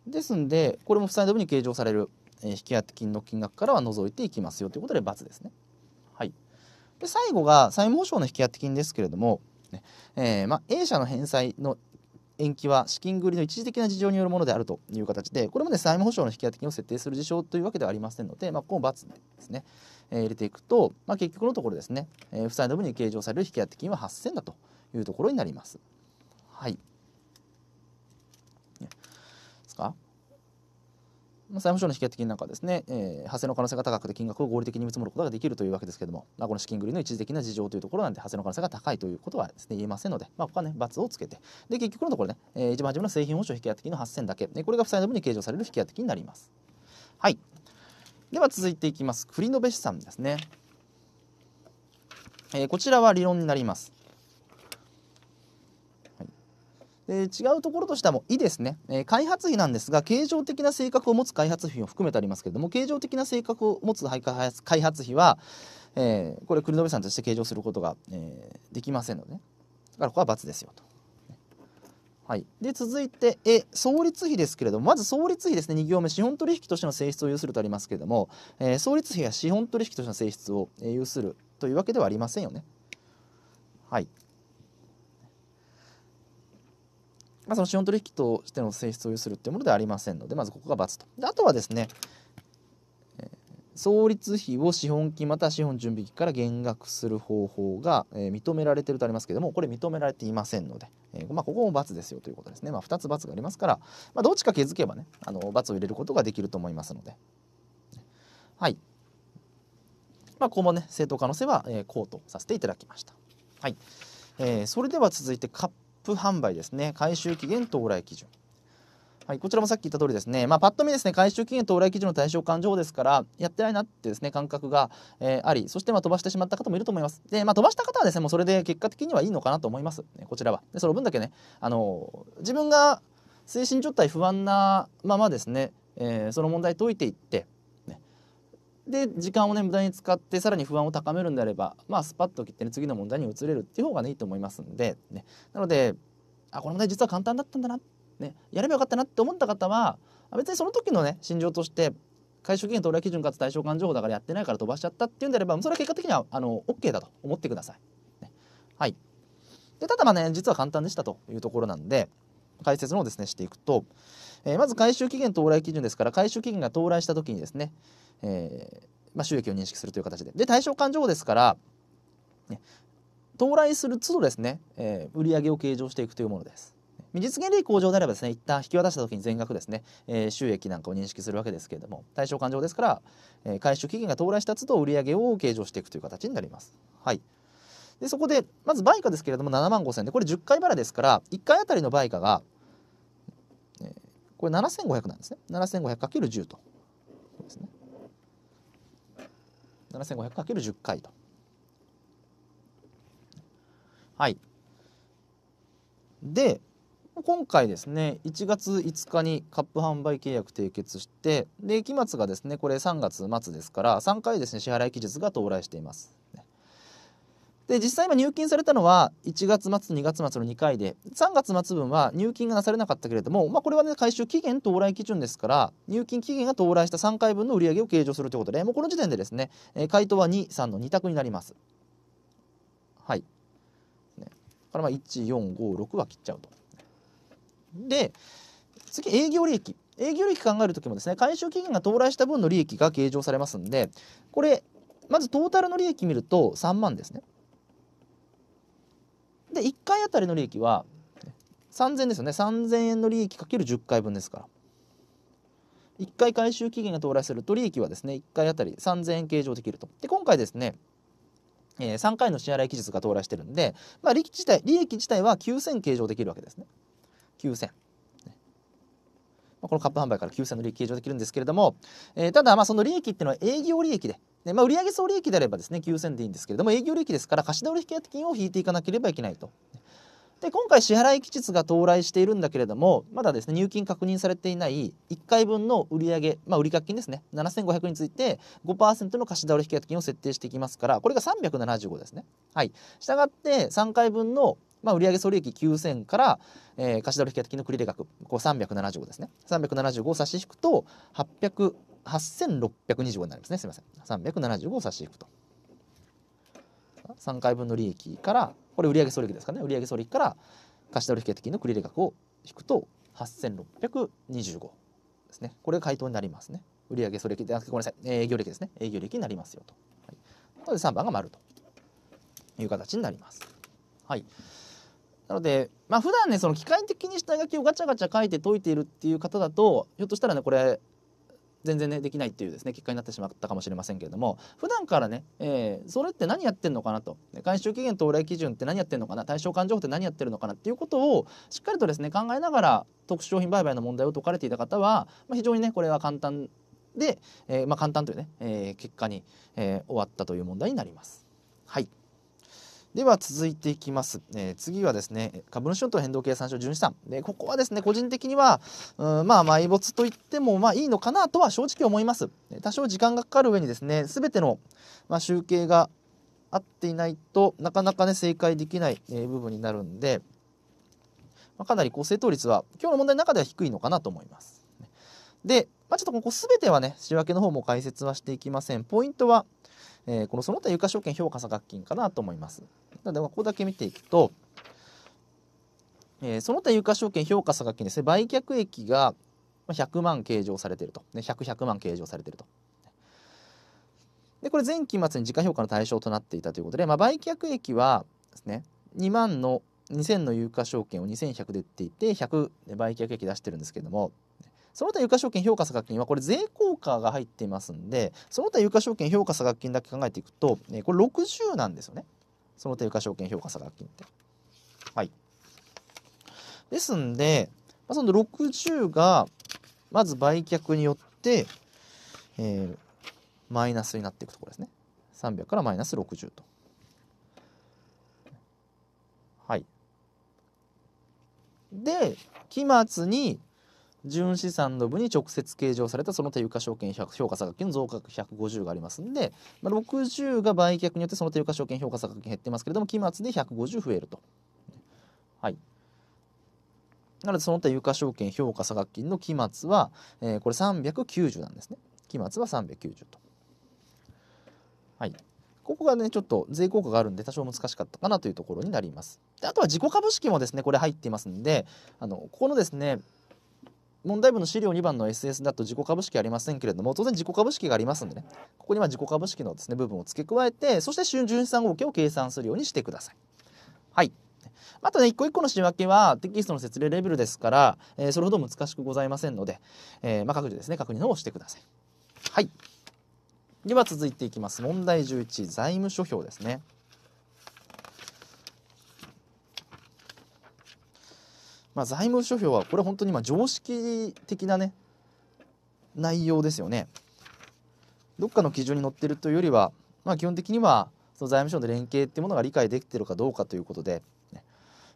ですんでこれも負債の分に計上される、えー、引当金の金額からは除いていきますよということで×ですね。はいで最後が債務保証の引当金ですけれども、えー、まあ、A 社の返済の延期は資金繰りの一時的な事情によるものであるという形でこれもね債務保証の引当金を設定する事象というわけではありませんので、まあ、ここ×ですね、えー、入れていくと、まあ、結局のところですね、えー、負債の分に計上される引当金は8000だというところになります。はい。ですか債務省の引当金なんかはですね、えー、派生の可能性が高くて金額を合理的に見積もることができるというわけですけれども、まあ、この資金繰りの一時的な事情というところなんで派生の可能性が高いということはですね言えませんので、まあ、ここはね罰をつけてで結局のところね、えー、一番初めの製品保証引当金の8000だけ、でこれが負債の分に計上される引当金になります。はいでは続いていきます繰延資産ですね、えー、こちらは理論になります違うところとしてはもう「い」ですね、えー、開発費なんですが形状的な性格を持つ開発費を含めてありますけれども形状的な性格を持つ開発費は、えー、これ国延さんとして計上することが、えー、できませんので、だからここは×ですよと。はい、で続いてえ創立費ですけれどもまず創立費ですね2行目資本取引としての性質を有するとありますけれども、えー、創立費は資本取引としての性質を、え有するというわけではありませんよね。はい、まあ、その資本取引としての性質を有するというものではありませんのでまずここが×とであとはですね創立費を資本金または資本準備金から減額する方法が、えー、認められているとありますけどもこれ認められていませんので、えー、まあ、ここも×ですよということですね、まあ、2つ×がありますから、まあ、どっちか気づけばねあの×を入れることができると思いますのではい、まあ、ここもね正当可能性は、えー、こうとさせていただきましたはい、えー、それでは続いてカップ販売ですね、回収期限到来基準。はい、こちらもさっき言った通りですね、まあ、パッと見ですね、回収期限到来基準の対象勘定ですから、やってないなってですね、感覚が、えー、あり、そしてま飛ばしてしまった方もいると思います。で、まあ、飛ばした方はですね、もうそれで結果的にはいいのかなと思います、ね、こちらは。で、その分だけね、あのー、自分が精神状態不安なままですね、えー、その問題解いていって、で時間をね無駄に使ってさらに不安を高めるんであればまあスパッと切ってね次の問題に移れるっていう方がねいいと思いますんで、ね、なのであこの問題実は簡単だったんだな、ね、やればよかったなって思った方は別にその時のね心情として解消期限到来基準かつ対象間情報だからやってないから飛ばしちゃったっていうんであればそれは結果的にはあの OK だと思ってください。ね、はいでただまあね実は簡単でしたというところなんで解説のをですねしていくと、えー、まず回収期限到来基準ですから回収期限が到来した時にですね、えー、まあ、収益を認識するという形でで対象勘定ですから、ね、到来する都度ですね、えー、売上を計上していくというものです。未実現利益向上であればですね一旦引き渡した時に全額ですね、えー、収益なんかを認識するわけですけれども対象勘定ですから、えー、回収期限が到来した都度売上を計上していくという形になります。はいでそこでまず売価ですけれども7万5000円でこれ10回払いですから1回あたりの売価が、えー、これ7500なんですね 7500×10 とですね 7500×10 回とはいで今回ですね1月5日にカップ販売契約締結してで期末がですねこれ3月末ですから3回ですね支払い期日が到来しています、ね、で実際今入金されたのは1月末と2月末の2回で3月末分は入金がなされなかったけれども、まあ、これはね回収期限到来基準ですから入金期限が到来した3回分の売り上げを計上するということでもうこの時点でですね、え回答は23の2択になります。はい、ね、からまあ1456は切っちゃうと。で次営業利益営業利益考える時もですね回収期限が到来した分の利益が計上されますんでこれまずトータルの利益見ると3万ですね。で1回あたりの利益は3000ですよね3000円の利益かける10回分ですから1回回収期限が到来すると利益はですね1回あたり3000円計上できるとで今回ですねえー、3回の支払い期日が到来してるんで、まあ、利益自体利益自体は9000計上できるわけですね。9000。このカップ販売から9000の利益計上できるんですけれども、えー、ただまあその利益っていうのは営業利益でねまあ、売上総利益であればですね9000でいいんですけれども営業利益ですから貸し倒れ引当金を引いていかなければいけないと。で今回支払い期日が到来しているんだけれどもまだですね入金確認されていない1回分の売上、まあ、売掛金ですね7500について5%の貸し倒れ引当金を設定していきますからこれが375ですね。はい、従って3回分のまあ、売上総利益9000から、えー、貸取引金の繰入額こう375ですね375を差し引くと8 6 2 5になりますねすみません375を差し引くと3回分の利益からこれ売上総利益ですかね売上総利益から貸し取引金の繰入額を引くと8625ですねこれが回答になりますね売上総利益ごめんなさい営業利益ですね営業利益になりますよと、はい、で3番が丸という形になりますはい。なので、まあ、普段ねその機械的に下書きをガチャガチャ書いて解いているっていう方だとひょっとしたらねこれ全然ねできないっていうですね結果になってしまったかもしれませんけれども普段からね、えー、それって何やってんのかなと回収期限到来基準って何やってんのかな対象勘定って何やってるのかなっていうことをしっかりとですね考えながら特殊商品売買の問題を解かれていた方は、まあ、非常にねこれは簡単で、えー、まあ、簡単というね、えー、結果に、え終わったという問題になります。はいでは続いていきます、えー、次はですね株主論と変動計算書純資産でここはですね個人的にはうんまあ埋没といってもまあいいのかなとは正直思います多少時間がかかる上にですね全ての、まあ、集計が合っていないとなかなかね正解できない、えー、部分になるんで、まあ、かなりこう正答率は今日の問題の中では低いのかなと思いますで、まあ、ちょっとここ全てはね仕分けの方も解説はしていきませんポイントはえー、このその他有価証券評価差額金かなと思います。なので、ここだけ見ていくと、えー、その他有価証券評価差額金ですね、売却益が100万計上されていると、ね、100、100万計上されていると。でこれ前期末に時価評価の対象となっていたということで、まあ、売却益はですね2万の2000の有価証券を2100で売っていて100で売却益出してるんですけれどもその他有価証券評価差額金はこれ税効果が入っていますんでその他有価証券評価差額金だけ考えていくと、ね、これ60なんですよねその他有価証券評価差額金って。はい、ですんで、まあ、その60がまず売却によって、えー、マイナスになっていくところですね。300からマイナス60と。はい。で、期末に純資産の部に直接計上されたその手床証券評価差額の増額150がありますんで、まあ、60が売却によってその手床証券評価差額金減ってますけれども期末で150増えると。はいなのでその他有価証券評価差額金の期末は、えー、これ390なんですね。期末は390と。はい。ここがね、ちょっと税効果があるんで、多少難しかったかなというところになります。であとは自己株式もですね、これ入っていますんで、あのここのですね、問題文の資料2番の SS だと自己株式ありませんけれども当然自己株式がありますんでねここには自己株式のですね部分を付け加えてそして純資産合計を計算するようにしてください。はいあとね一個一個の仕分けはテキストの説明レベルですから、えー、それほど難しくございませんので、えー、まあ、各自ですね確認のをしてください。はいでは続いていきます問題11財務諸表ですね。まあ、財務諸表はこれ本当にま常識的なね内容ですよね。どっかの基準に載ってるというよりは、まあ、基本的にはその財務省の連携っていうものが理解できてるかどうかということで、ね、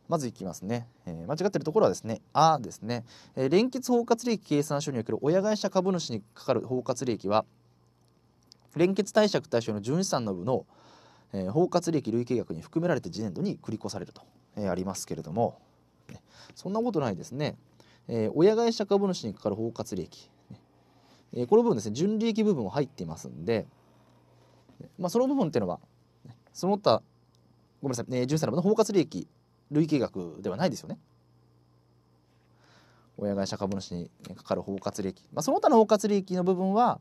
まずいきますね、えー、間違ってるところはですね「あ」ですね、えー、連結包括利益計算書における親会社株主にかかる包括利益は連結貸借対象の純資産の部の、えー、包括利益累計額に含められて次年度に繰り越されると、えありますけれどもね。そんなことないですね。えー、親会社株主にかかる包括利益、ねえー、この部分ですね純利益部分も入っていますんで、まあ、その部分っていうのは、ね、その他ごめんなさい、えー、純3の包括利益累計額ではないですよね。親会社株主にかかる包括利益、まあ、その他の包括利益の部分は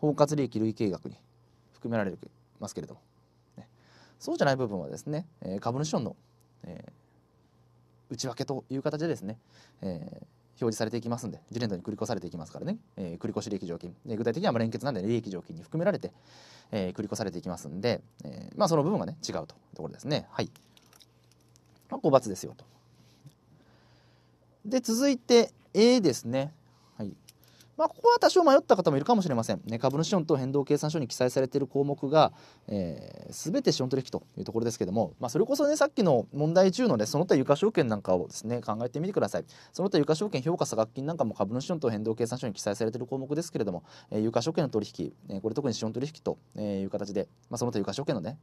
包括利益累計額に含められますけれども、ね、そうじゃない部分はですね、えー、株主論の、えー、内訳という形でですね、えー、表示されていきますんで、次年度に繰り越されていきますからね、えー、繰越利益条金、えー、具体的には連結なんで利益条金に含められて、えー、繰り越されていきますんで、えー、まあその部分がね、違うというところですね。はい。まあ、5罰ですよと。で、続いて A ですね。まあ、ここは多少迷った方もいるかもしれません、ね、株主資本と変動計算書に記載されている項目が、えー、全て資本取引というところですけども、まあ、それこそねさっきの問題中のねその他有価証券なんかをですね考えてみてくださいその他有価証券評価差額金なんかも株主資本と変動計算書に記載されている項目ですけれども、えー、有価証券の取引、えー、これ特に資本取引という形で、まあ、その他有価証券のね、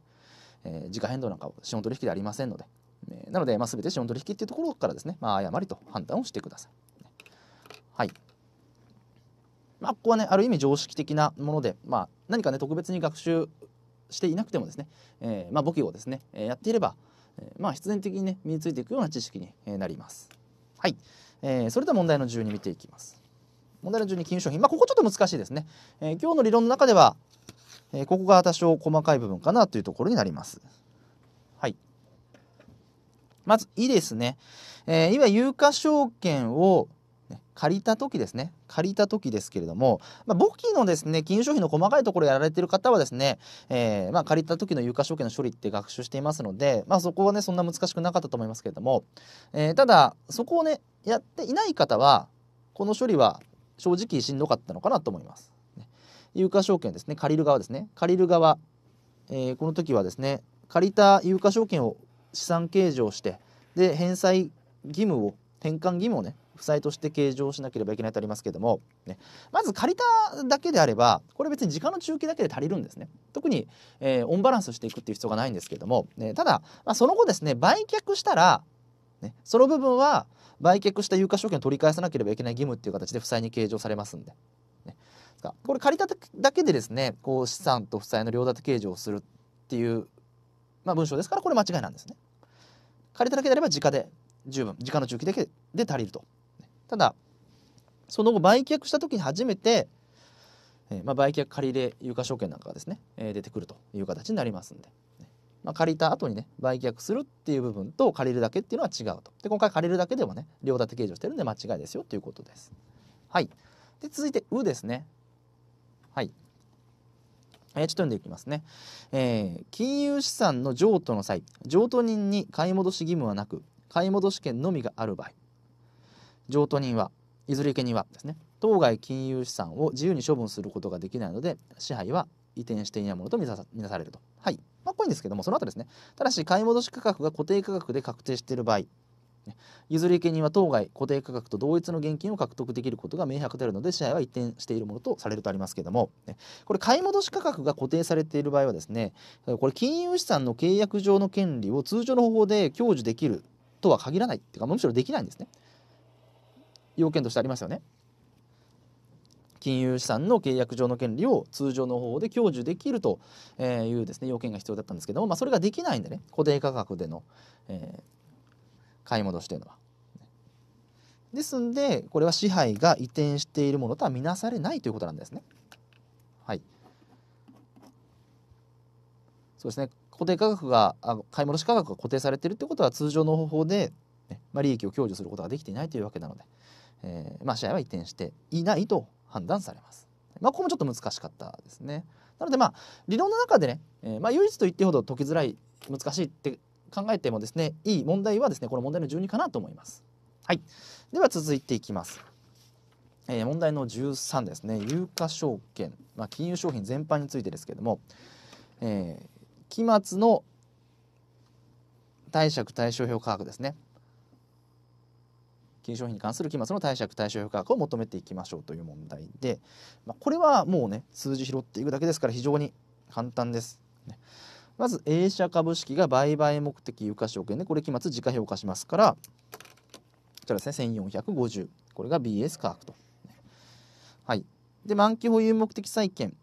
えー、時価変動なんかを資本取引でありませんので、えー、なので、まあ、全て資本取引っていうところからですね、まあ、誤りと判断をしてください。はいまあ、ここはねある意味常識的なもので、まあ、何かね特別に学習していなくてもですね、えー、まあ、簿記をですね、えやっていれば、えまあ、必然的にね身についていくような知識になります。はい、えー、それでは問題の順に見ていきます。問題の順に金融商品、まあ、ここちょっと難しいですね。えー、今日の理論の中では、えここが多少細かい部分かなというところになります。はい、まず「い」ですね。えー、今有価証券を借りた時ですね借りた時ですけれども、まあ、簿記のですね金融商品の細かいところやられてる方はですね、えー、まあ、借りた時の有価証券の処理って学習していますので、まあ、そこはねそんな難しくなかったと思いますけれども、えー、ただそこをねやっていない方はこの処理は正直しんどかったのかなと思います。有価証券ですね借りる側ですね借りる側、えー、この時はですね借りた有価証券を資産計上してで返済義務を返還義務をね負債として計上しなければいけないとありますけども、ね、まず借りただけであればこれ別に時間の中継だけで足りるんですね特に、えー、オンバランスしていくっていう必要がないんですけども、ね、ただ、まあ、その後ですね売却したら、ね、その部分は売却した有価証券を取り返さなければいけない義務っていう形で負債に計上されますんで。ね、これ借りただけでですねこう資産と負債の両立て計上をするっていう、まあ、文章ですからこれ間違いなんですね。借りただけであれば時価で十分時間の中期だけで足りるとただその後売却した時に初めて、えー、まあ、売却借り入有価証券なんかがですね、えー、出てくるという形になりますんで、まあ、借りた後にね売却するっていう部分と借りるだけっていうのは違うとで今回借りるだけでもね両立て計上してるんで間違いですよということです。はい、で続いて「う」ですね。はいえちょっと読んでいきますね、えー、金融資産の譲渡の際譲渡人に買い戻し義務はなく買い戻し権のみがある場合譲渡人はいずれ家にはですね当該金融資産を自由に処分することができないので支配は移転していないものとみなされると。はい。まあ、これですけども、その後ですね、ただし買い戻し価格が固定価格で確定している場合、譲り受け人は当該固定価格と同一の現金を獲得できることが明白であるので支配は移転しているものとされるとありますけどもこれ買い戻し価格が固定されている場合はですねこれ金融資産の契約上の権利を通常の方法で享受できるとは限らないっていうかむしろできないんですね。要件としてありますよね。金融資産の契約上の権利を通常の方法で享受できるというですね要件が必要だったんですけども、まあ、それができないんでね固定価格での、えー、買い戻しというのは。ですんでこれは支配が移転しているものとは見なされないということなんですね。はい、そうですね固定価格があ買い戻し価格が固定されているということは通常の方法で、ね、まあ、利益を享受することができていないというわけなので。えー、まあ、試合は移転していないと判断されます。まあ、ここもちょっと難しかったですね。なので、まあ、理論の中でね、えー、まあ、唯一と言ってほど解きづらい難しいって考えてもですねいい問題はですねこの問題の12かなと思います。はい、では続いていきます。えー、問題の13ですね有価証券、まあ、金融商品全般についてですけれども、えー、期末の貸借対照表価格ですね金商品に関する期末の貸借対照表価格を求めていきましょうという問題で、まあ、これはもうね数字拾っていくだけですから非常に簡単です。ね、まず A 社株式が売買目的有価証券でこれ期末時価評価しますからこちらですね1450これが BS 価格と。はいで満期保有目的債券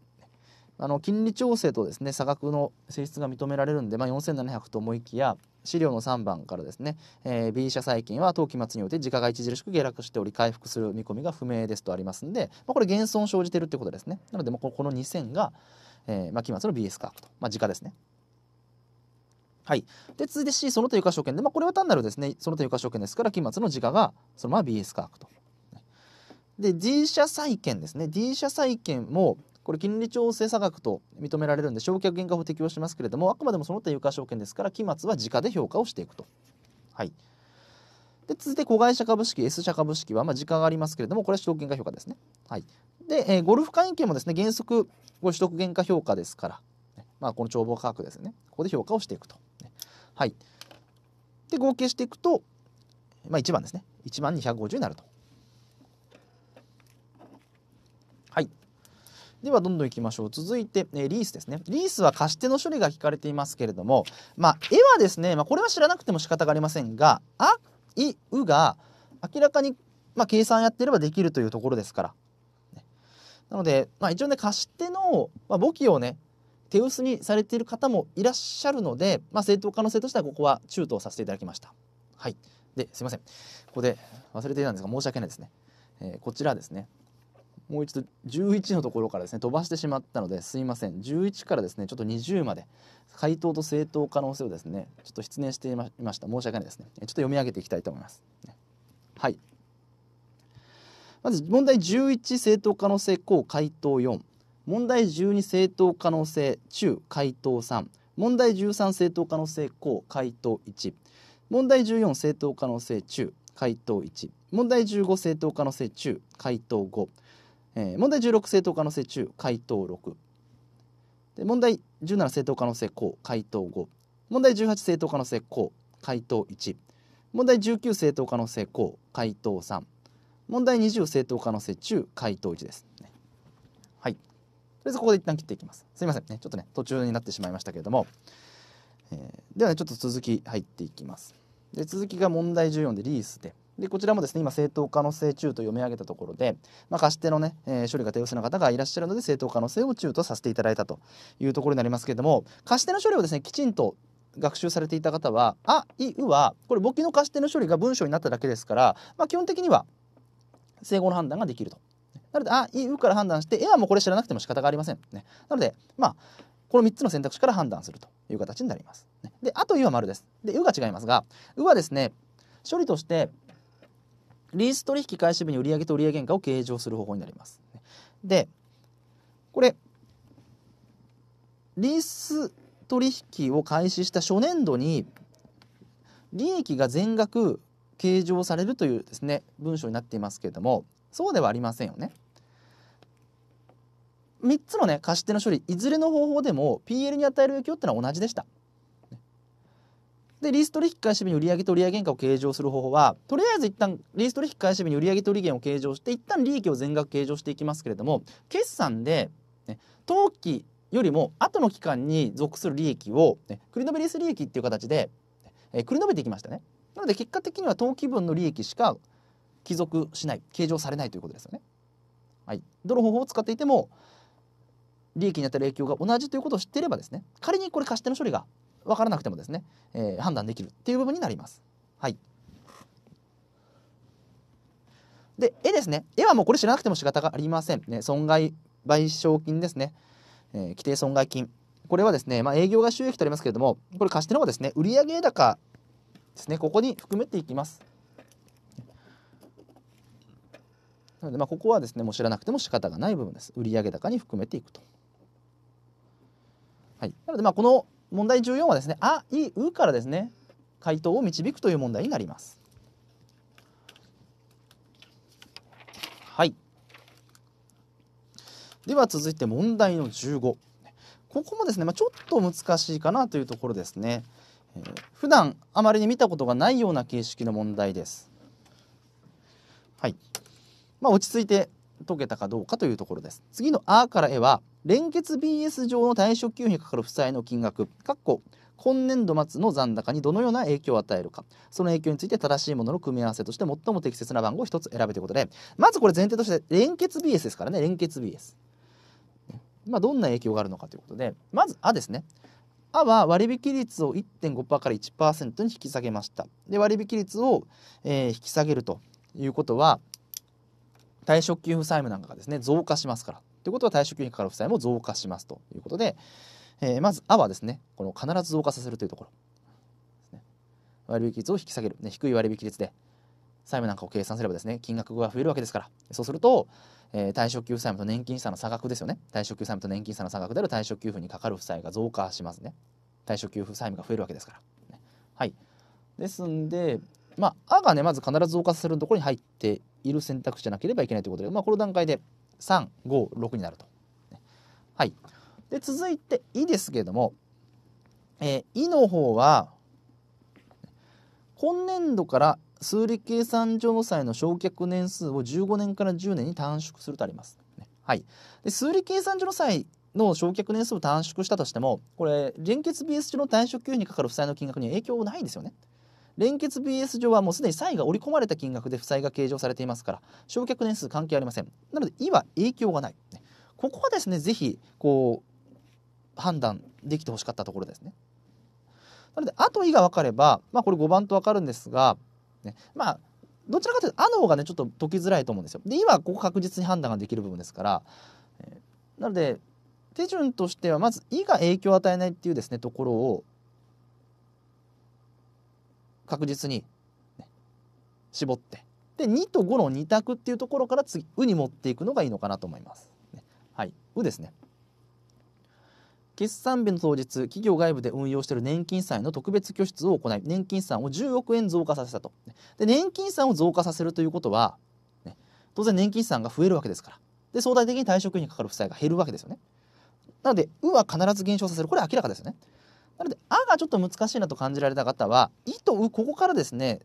あの金利調整とですね差額の性質が認められるんで、まあ、4700と思いきや資料の3番からですね、えー、B 社債券は当期末において時価が著しく下落しており回復する見込みが不明ですとありますので、まあ、これ減損生じてるってことですねなのでもうこの2000が、えー、まあ、期末の BS 価格と、まあ、時価ですねはい、で続いて C その他有価証券で、まあ、これは単なるですねその他有価証券ですから期末の時価がそのまま BS 価格とで D 社債券ですね D 社債券もこれ金利調整差額と認められるんで償却原価法適用しますけれどもあくまでもその他有価証券ですから期末は時価で評価をしていくと。はいで続いて子会社株式 S 社株式は、まあ、時価がありますけれどもこれは取得原価評価ですね。はい、で、えー、ゴルフ会員権もですね原則ご取得原価評価ですから、まあ、この帳簿価格ですねここで評価をしていくと。はいで合計していくと、まあ、1番ですね1万250になると。ではどんどんいきましょう続いて、えリースですねリースは貸し手の処理が聞かれていますけれども、まあ、絵はですね、まあ、これは知らなくても仕方がありませんが「あ」「い」「う」が明らかに、まあ、計算やってればできるというところですから。なので、まあ、一応ね貸し手の、まあ、簿記をね手薄にされている方もいらっしゃるので、まあ、正当可能性としてはここは中等させていただきました。はい、ですいませんここで忘れていたんですが申し訳ないですね。えー、こちらですねもう一度11のところからですね飛ばしてしまったのですいません11からですねちょっと20まで回答と正当可能性をですねちょっと失念していました申し訳ないですねちょっと読み上げていきたいと思いますはいまず問題11正当可能性項回答4問題12正当可能性中回答3問題13正当可能性項回答1問題14正当可能性中回答1問題15正当可能性中回答5えー、問題16正当可能性中回答6で問題17正当化の正項回答5問題18正当化の正項回答1問題19正当化の正項回答3問題20正当可能性中回答1です、ね、はいとりあえずここで一旦切っていきますすいませんねちょっとね途中になってしまいましたけれども、えー、ではねちょっと続き入っていきますで続きが問題14でリースででこちらもですね今正当可能性中と読み上げたところで、まあ、貸し手のね、えー、処理が手薄な方がいらっしゃるので正当可能性を中とさせていただいたというところになりますけれども貸し手の処理をですねきちんと学習されていた方は「あ」「い」「う」はこれ簿記の貸し手の処理が文章になっただけですから、まあ、基本的には整合の判断ができると。なので「あ」「い」「う」から判断して「え」はもうこれ知らなくても仕方がありません。ね、なのでまあこの3つの選択肢から判断するという形になります。で「あ」と「い」は丸です。で「う」が違いますが「う」はですね処理としてリース取引開始日に売上と売上原価を計上する方法になります。で、これ、リース取引を開始した初年度に利益が全額計上されるというですね文章になっていますけれどもそうではありませんよね。3つのね貸し手の処理いずれの方法でも PL に与える影響ってのは同じでした。でリース取引開始日に売上と売上原価を計上する方法はとりあえず一旦リース取引開始日に売上と利減を計上して一旦利益を全額計上していきますけれども決算で、ね、当期よりも後の期間に属する利益を、ね、繰り延べリース利益っていう形で、え繰り延べていきましたね。なので結果的には当期分の利益しか帰属しない計上されないということですよね。はい、どの方法を使っていても利益に当たる影響が同じということを知っていればですね仮にこれ貸し手の処理が分からなくてもですね、えー、判断できるっていう部分になります。はい、で絵ですね絵はもうこれ知らなくても仕方がありません、ね、損害賠償金ですね、えー、規定損害金これはですね、まあ、営業が収益とありますけれどもこれ貸し手の方ですね売上高ですねここに含めていきます。なので、まあ、ここはですねもう知らなくても仕方がない部分です売上高に含めていくと。はい、なのでまあこの問題14はですね「あ」「い」「う」からですね回答を導くという問題になります。はいでは続いて問題の15ここもですね、まあ、ちょっと難しいかなというところですね、えー、普段あまりに見たことがないような形式の問題ですはい、まあ、落ち着いて解けたかどうかというところです次の「あ」から「え」は「連結 BS 上の退職給付にかかる負債の金額今年度末の残高にどのような影響を与えるかその影響について正しいものの組み合わせとして最も適切な番号を1つ選べということでまずこれ前提として連結 BS ですからね連結 BS、まあ、どんな影響があるのかということでまず「あ」ですね「あ」は割引率を1.5%から1%に引き下げましたで割引率を、えー、引き下げるということは退職給付債務なんかがですね増加しますからということは退職金にかかる負債も増加しますということで、えー、まず「あ」はですねこの必ず増加させるというところね、割引率を引き下げる、ね、低い割引率で債務なんかを計算すればですね金額が増えるわけですからそうすると、えー、退職給債務と年金産の差額ですよね退職給債務と年金差の差額である退職給付にかかる負債が増加しますね退職給付債務が増えるわけですから、ね、はいですんでまあ「あ」がねまず必ず増加させるところに入っている選択肢じゃなければいけないということで、まあ、この段階で356になると。はい、で続いて「い」ですけれども「えー、い」の方は今年度から数理計算上の際の償却年数を15年から10年に短縮するとあります。はい、で数理計算上の際の償却年数を短縮したとしてもこれ連結 BS 上の退職給付にかかる負債の金額に影響ないんですよね。連結 BS 上はもうすでに債が織り込まれた金額で負債が計上されていますから償却年数関係ありませんなので「い」は影響がない、ここはですね是非こう判断できてほしかったところですねなので「あ」と「い」が分かれば、まあ、これ5番と分かるんですが、ね、まあどちらかというと「あ」の方がねちょっと解きづらいと思うんですよで「い」はここ確実に判断ができる部分ですから、なので手順としてはまず「い」が影響を与えないっていうですねところを確実に、ね、絞ってで2と5の2択っていうところから次「う」に持っていくのがいいのかなと思います。ね、はい「う」ですね。決算日の当日企業外部で運用している年金債の特別拠出を行い年金産を10億円増加させたと。で年金産を増加させるということは、ね、当然年金産が増えるわけですからで相対的に退職金にかかる負債が減るわけですよね。なので「う」は必ず減少させるこれは明らかですよね。なので「あ」がちょっと難しいなと感じられた方は「い」と「う」ここからですね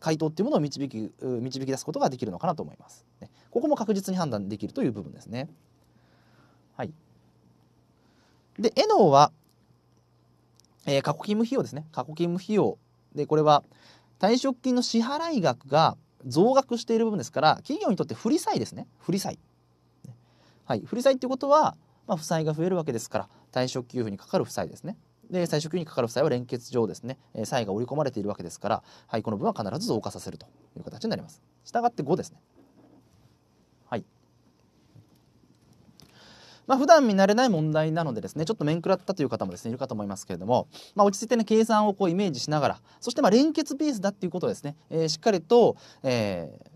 回答っていうものを導き導き出すことができるのかなと思います。ね、ここも確実に判断できるという部分ですね。はい、でえのは、えー、過去勤務費用ですね過去勤務費用でこれは退職金の支払額が増額している部分ですから企業にとって不利債ですね不利債。はい、不利債っていうことは、まあ、負債が増えるわけですから退職給付にかかる負債ですね。で退職にかかる負債は連結上ですね、えー、債が織り込まれているわけですから、はい、この分は必ず増加させるという形になります。したがって5ですね。はいまあ、普段見慣れない問題なのでですねちょっと面食らったという方もですねいるかと思いますけれども、まあ、落ち着いてね計算をこうイメージしながらそしてまあ連結ベースだっていうことをですね、えー、しっかりと、えー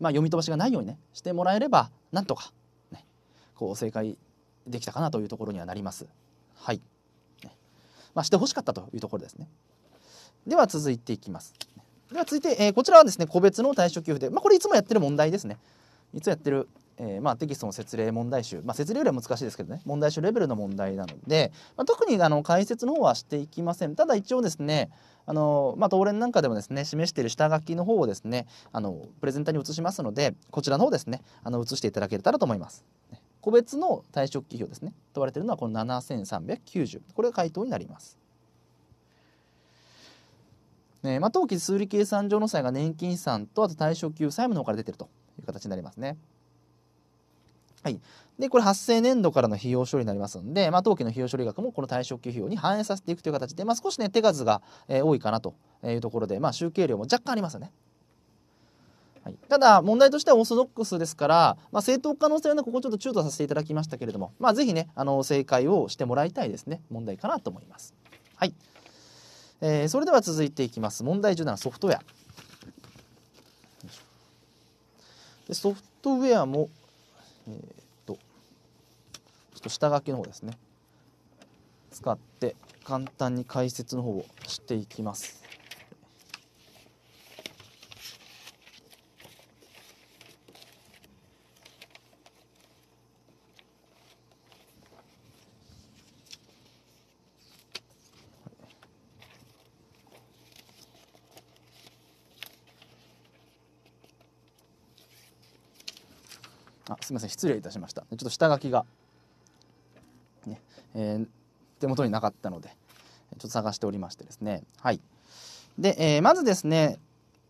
まあ、読み飛ばしがないようにねしてもらえればなんとか、ね、こう正解できたかなというところにはなります。はい。まあ、してほしかったというところですね。では続いていきます。では続いて、えー、こちらはですね個別の対象給付で、まあ、これいつもやってる問題ですね。いつやってる、えー、まあ、テキストの説例問題集、まあ、説例よりは難しいですけどね問題集レベルの問題なので、まあ、特にあの解説の方はしていきません。ただ一応ですねあのまあ、東連なんかでもですね示している下書きの方をですねあのプレゼンターに移しますのでこちらの方ですねあの移していただけたらと思います。個別の退職企業ですね問われているのはこの7390これが回答になります。ねまあ、当期数理計算上の際が年金資産とあと退職給債務の方から出てるという形になりますね。はい、でこれ発生年度からの費用処理になりますので、まあ、当期の費用処理額もこの退職給費用に反映させていくという形で、まあ、少し、ね、手数が、えー、多いかなというところで、まあ、集計量も若干ありますよね。はい、ただ問題としてはオーソドックスですから、まあ、正当可能性はここちょっと中途させていただきましたけれども、まあ、ぜひねあの正解をしてもらいたいですね問題かなと思います。はい、えー、それでは続いていきます問題17ソフトウェアでソフトウェアも、えー、っとちょっと下書きの方ですね使って簡単に解説の方をしていきます。すみません失礼いたしましたちょっと下書きが、ねえー、手元になかったのでちょっと探しておりましてですねはいで、えー、まずですね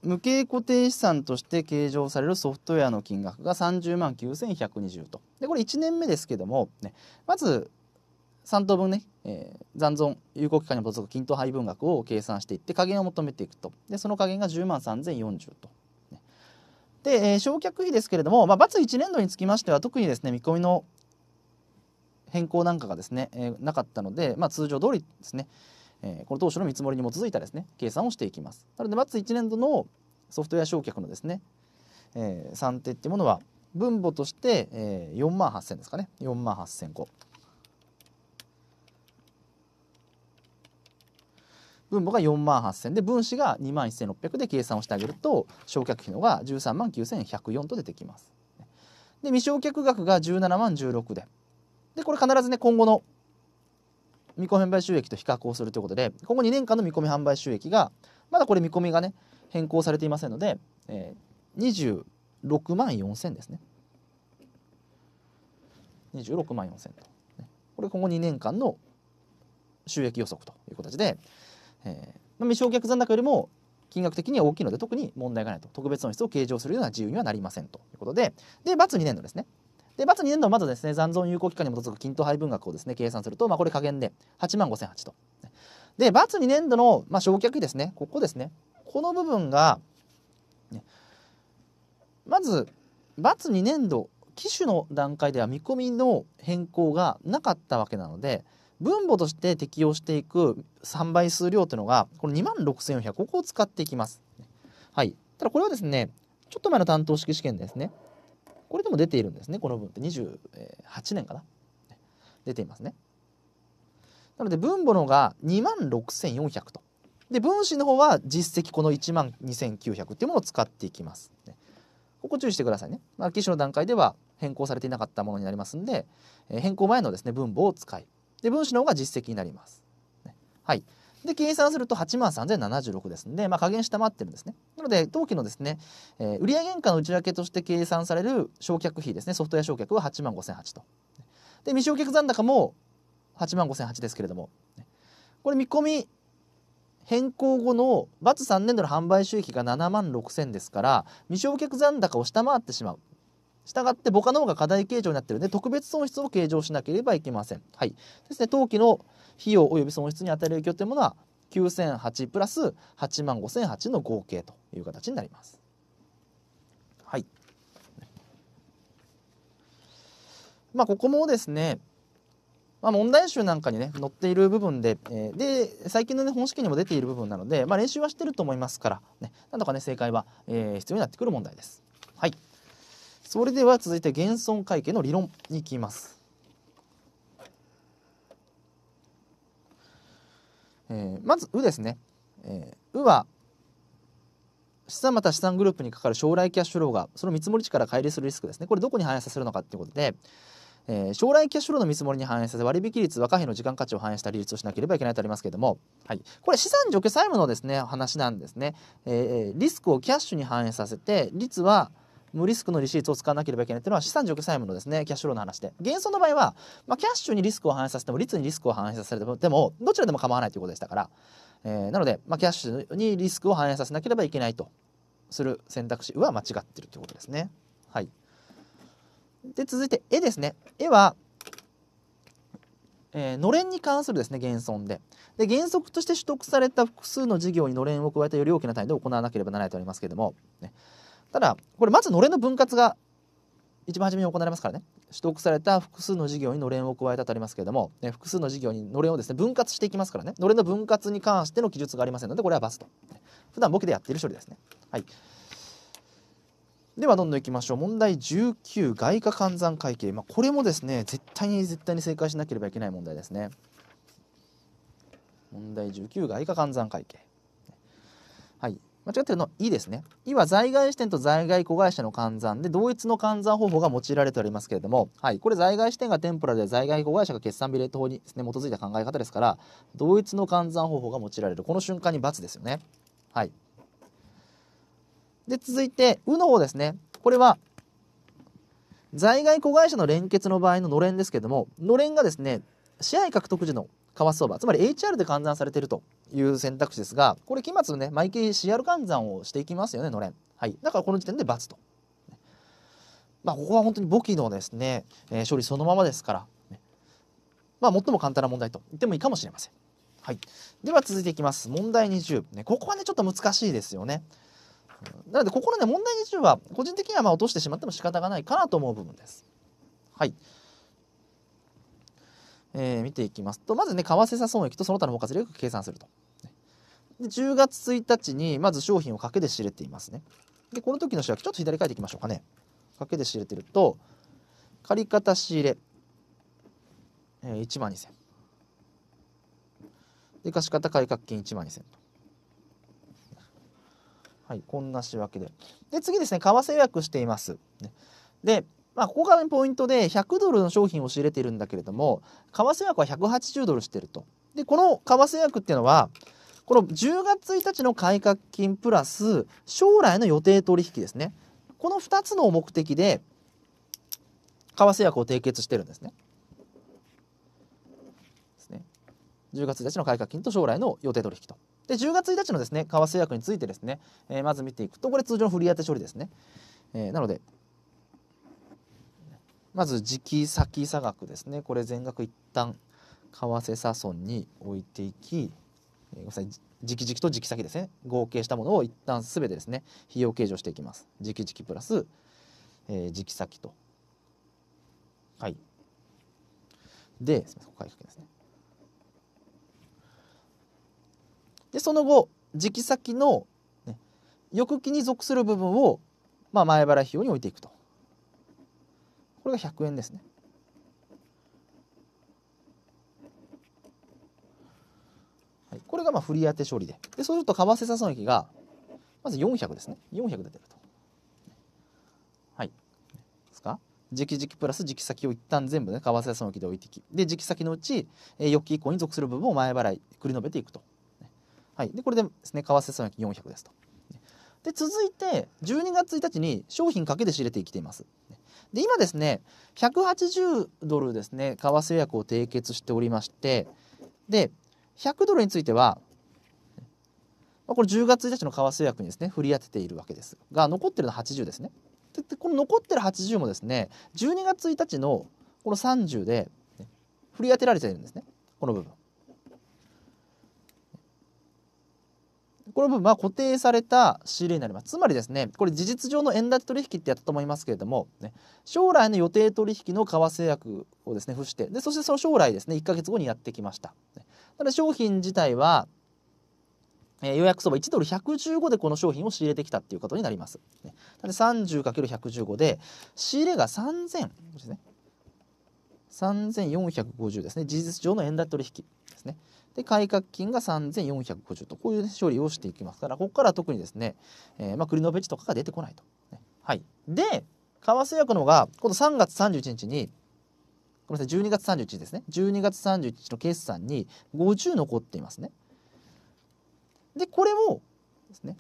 無形固定資産として計上されるソフトウェアの金額が30万9120とでこれ1年目ですけども、ね、まず3等分ね、えー、残存有効期間に基づく均等配分額を計算していって加減を求めていくとでその加減が10万3040とで、えー、償却費ですけれども、まあ、罰1年度につきましては特にですね見込みの変更なんかがですね、えー、なかったので、まあ、通常通りですね、えー、この当初の見積もりに基づいたですね計算をしていきます。なので罰1年度のソフトウェア償却のですね、えー、算定っていうものは分母として、えー、4万8000ですかね4万8000個。分母が4万8000で分子が2万1600で計算をしてあげると償却費のが13万9104と出てきます。で未償却額が17万16ででこれ必ずね今後の見込み販売収益と比較をするということで今後2年間の見込み販売収益がまだこれ見込みがね変更されていませんので、えー、26万4000ですね。26万4000と。これ今後2年間の収益予測という形でえー、未償却残高よりも金額的には大きいので特に問題がないと特別損失を計上するような自由にはなりませんということでで罰2年度ですねでツ2年度はまずですね残存有効期間に基づく均等配分額をですね計算すると、まあ、これ加減で8万5008とでツ2年度の、まあ、償却費ですねここですねこの部分が、ね、まずツ2年度機種の段階では見込みの変更がなかったわけなので分母として適用していく3倍数量というのがこの2万6400ここを使っていきます。はい、ただこれはですねちょっと前の担当式試験ですねこれでも出ているんですねこの分って28年かな出ていますね。なので分母の方が2万6400と。で分子の方は実績この1万2900というものを使っていきます。ここ注意してくださいね。まあ、機種の段階では変更されていなかったものになりますんで、え変更前のですね分母を使いで分子の方が実績になります。ね、はい。で計算すると8万3076ですので、まあ、加減下回ってるんですね。なので当期のですね、えー、売上原価の内訳として計算される償却費ですねソフトウェア償却は8万5008と。で未償却残高も8万5008ですけれどもこれ見込み変更後のバツ3年度の販売収益が7万6000ですから未償却残高を下回ってしまうしたがって母価の方が課題形状になっているので特別損失を計上しなければいけません。はい、ですね当期の費用及び損失に与える影響というものは9008プラス8万5008の合計という形になります。はい。まあここもですね、まあ、問題集なんかにね載っている部分で、えー、で最近のね本験にも出ている部分なので、まあ、練習はしてると思いますから、ね、なんとかね正解は、えー、必要になってくる問題です。はい。それでは続いて減損会計の理論に行きます。えー、まず「う」ですね。えー、うは資産また資産グループにかかる将来キャッシュローがその見積もり値から乖離するリスクですねこれどこに反映させるのかっていうことで、えー、将来キャッシュローの見積もりに反映させ割引率和貨幣の時間価値を反映した利率をしなければいけないとありますけれども、はい、これ資産除去債務のですね話なんですね、えー、リスクをキャッシュに反映させて率は、無リスクのリシートを使わなければいけないというのは資産除去債務のですねキャッシュフローの話で幻想の場合は、まあ、キャッシュにリスクを反映させても率にリスクを反映させてもどちらでも構わないということでしたから、えー、なので、まあ、キャッシュにリスクを反映させなければいけないとする選択肢は間違ってるということですね。はい、で続いて絵ですね。絵はえー、のれんに関するですね減損でで原則として取得された複数の事業にのれんを加えたより大きな単位で行わなければならないとありますけれども、ね、ただこれまずのれんの分割が一番初めに行われますからね取得された複数の事業にのれんを加えたとありますけれども、ね、複数の事業にのれんをですね分割していきますからねのれんの分割に関しての記述がありませんのでこれはバスと普段ボケでやっている処理ですねはいではどんどんいきましょう問題19外貨換算会計、まあ、これもですね絶対に絶対に正解しなければいけない問題ですね問題19外貨換算会計はい間違ってるのは「い」ですね。「い」は在外支店と在外子会社の換算で同一の換算方法が用いられておりますけれども、はい、これ在外支店がンプらで在外子会社が決算ビレット法に、ね、基づいた考え方ですから同一の換算方法が用いられるこの瞬間に×ですよね。はい、で続いて「う」の方ですね。これは在外子会社の連結の場合ののれんですけどものれんがですね試合獲得時の為替相場つまり HR で換算されているという選択肢ですがこれ期末ね毎回 CR 換算をしていきますよねのれん、はい、だからこの時点で×と、まあ、ここは本当に簿記のですね、えー、処理そのままですから、まあ最も簡単な問題と言ってもいいかもしれません、はい、では続いていきます問題20、ね、ここはねちょっと難しいですよねなのでここのね問題20は個人的にはまあ落としてしまっても仕方がないかなと思う部分ですはいえー、見ていきますとまずね為替差損益とその他の包括利益を計算するとで10月1日にまず商品を賭けで仕入れていますねでこの時の仕訳ちょっと左書いていきましょうかね賭けで仕入れてると借方仕入れ、えー、1万2000で貸方改革金1万2000とはいこんな仕訳でで次ですね為替予約しています、ね、でまあ、ここが、ポイントで100ドルの商品を仕入れているんだけれども為替枠は180ドルしてると。でこの為替枠っていうのはこの10月1日の改革金プラス将来の予定取引ですねこの2つの目的で為替を締結してるんですね。10月1日の改革金と将来の予定取引と。で10月1日のですね為替約についてですね、えー、まず見ていくとこれ通常の振り当て処理ですね。えー、なのでまず時期先差額ですねこれ全額一旦為替差損に置いていき、えー、ごめんなさい時期時期と時期先ですね合計したものを一旦すべてですね費用計上していきます時期時期プラス、えー、時期先とはいで、すここですね。で、その後、時期先の、ね、翌期に属する部分を、まあ、前払い費用に置いていくと。これが100円ですね。はい、これがまあ振り当て処理ででそうすると為替差損益がまず400ですね400出てると。はい。ですか時期時期プラス時期先を一旦全部ね為替差損益で置いていきで時期先のうち、えー、翌期以降に属する部分を前払い繰り延べていくと。はい、でこれでですね為替損益400ですと。で続いて12月1日に商品かけで仕入れてきています。で今ですね180ドルですね為替予約を締結しておりましてで100ドルについてはこれ10月1日の為替予約にですね振り当てているわけですが残ってるのは80ですね。でこの残ってる80もですね12月1日のこの30で振り当てられているんですねこの部分。この部分は固定された仕入れになりますつまりですねこれ事実上の円建て取引ってやったと思いますけれども、ね、将来の予定取引の為替約をですね付してでそしてその将来ですね1か月後にやってきました。ただ商品自体はえ予約相場1ドル115でこの商品を仕入れてきたっていうことになります。で 30×115 で仕入れが3000ですね。3450ですね。事実上の円建て取引ですね。で、改革金が3450と、こういう、ね、処理をしていきますから、ここから特にですね、えー、まあ、クリノベチとかが出てこないと。ね、はい。で、為替役のが、今度3月31日に、ごめんなさい、12月31日ですね。12月31日の決算に50残っていますね。で、これをですね、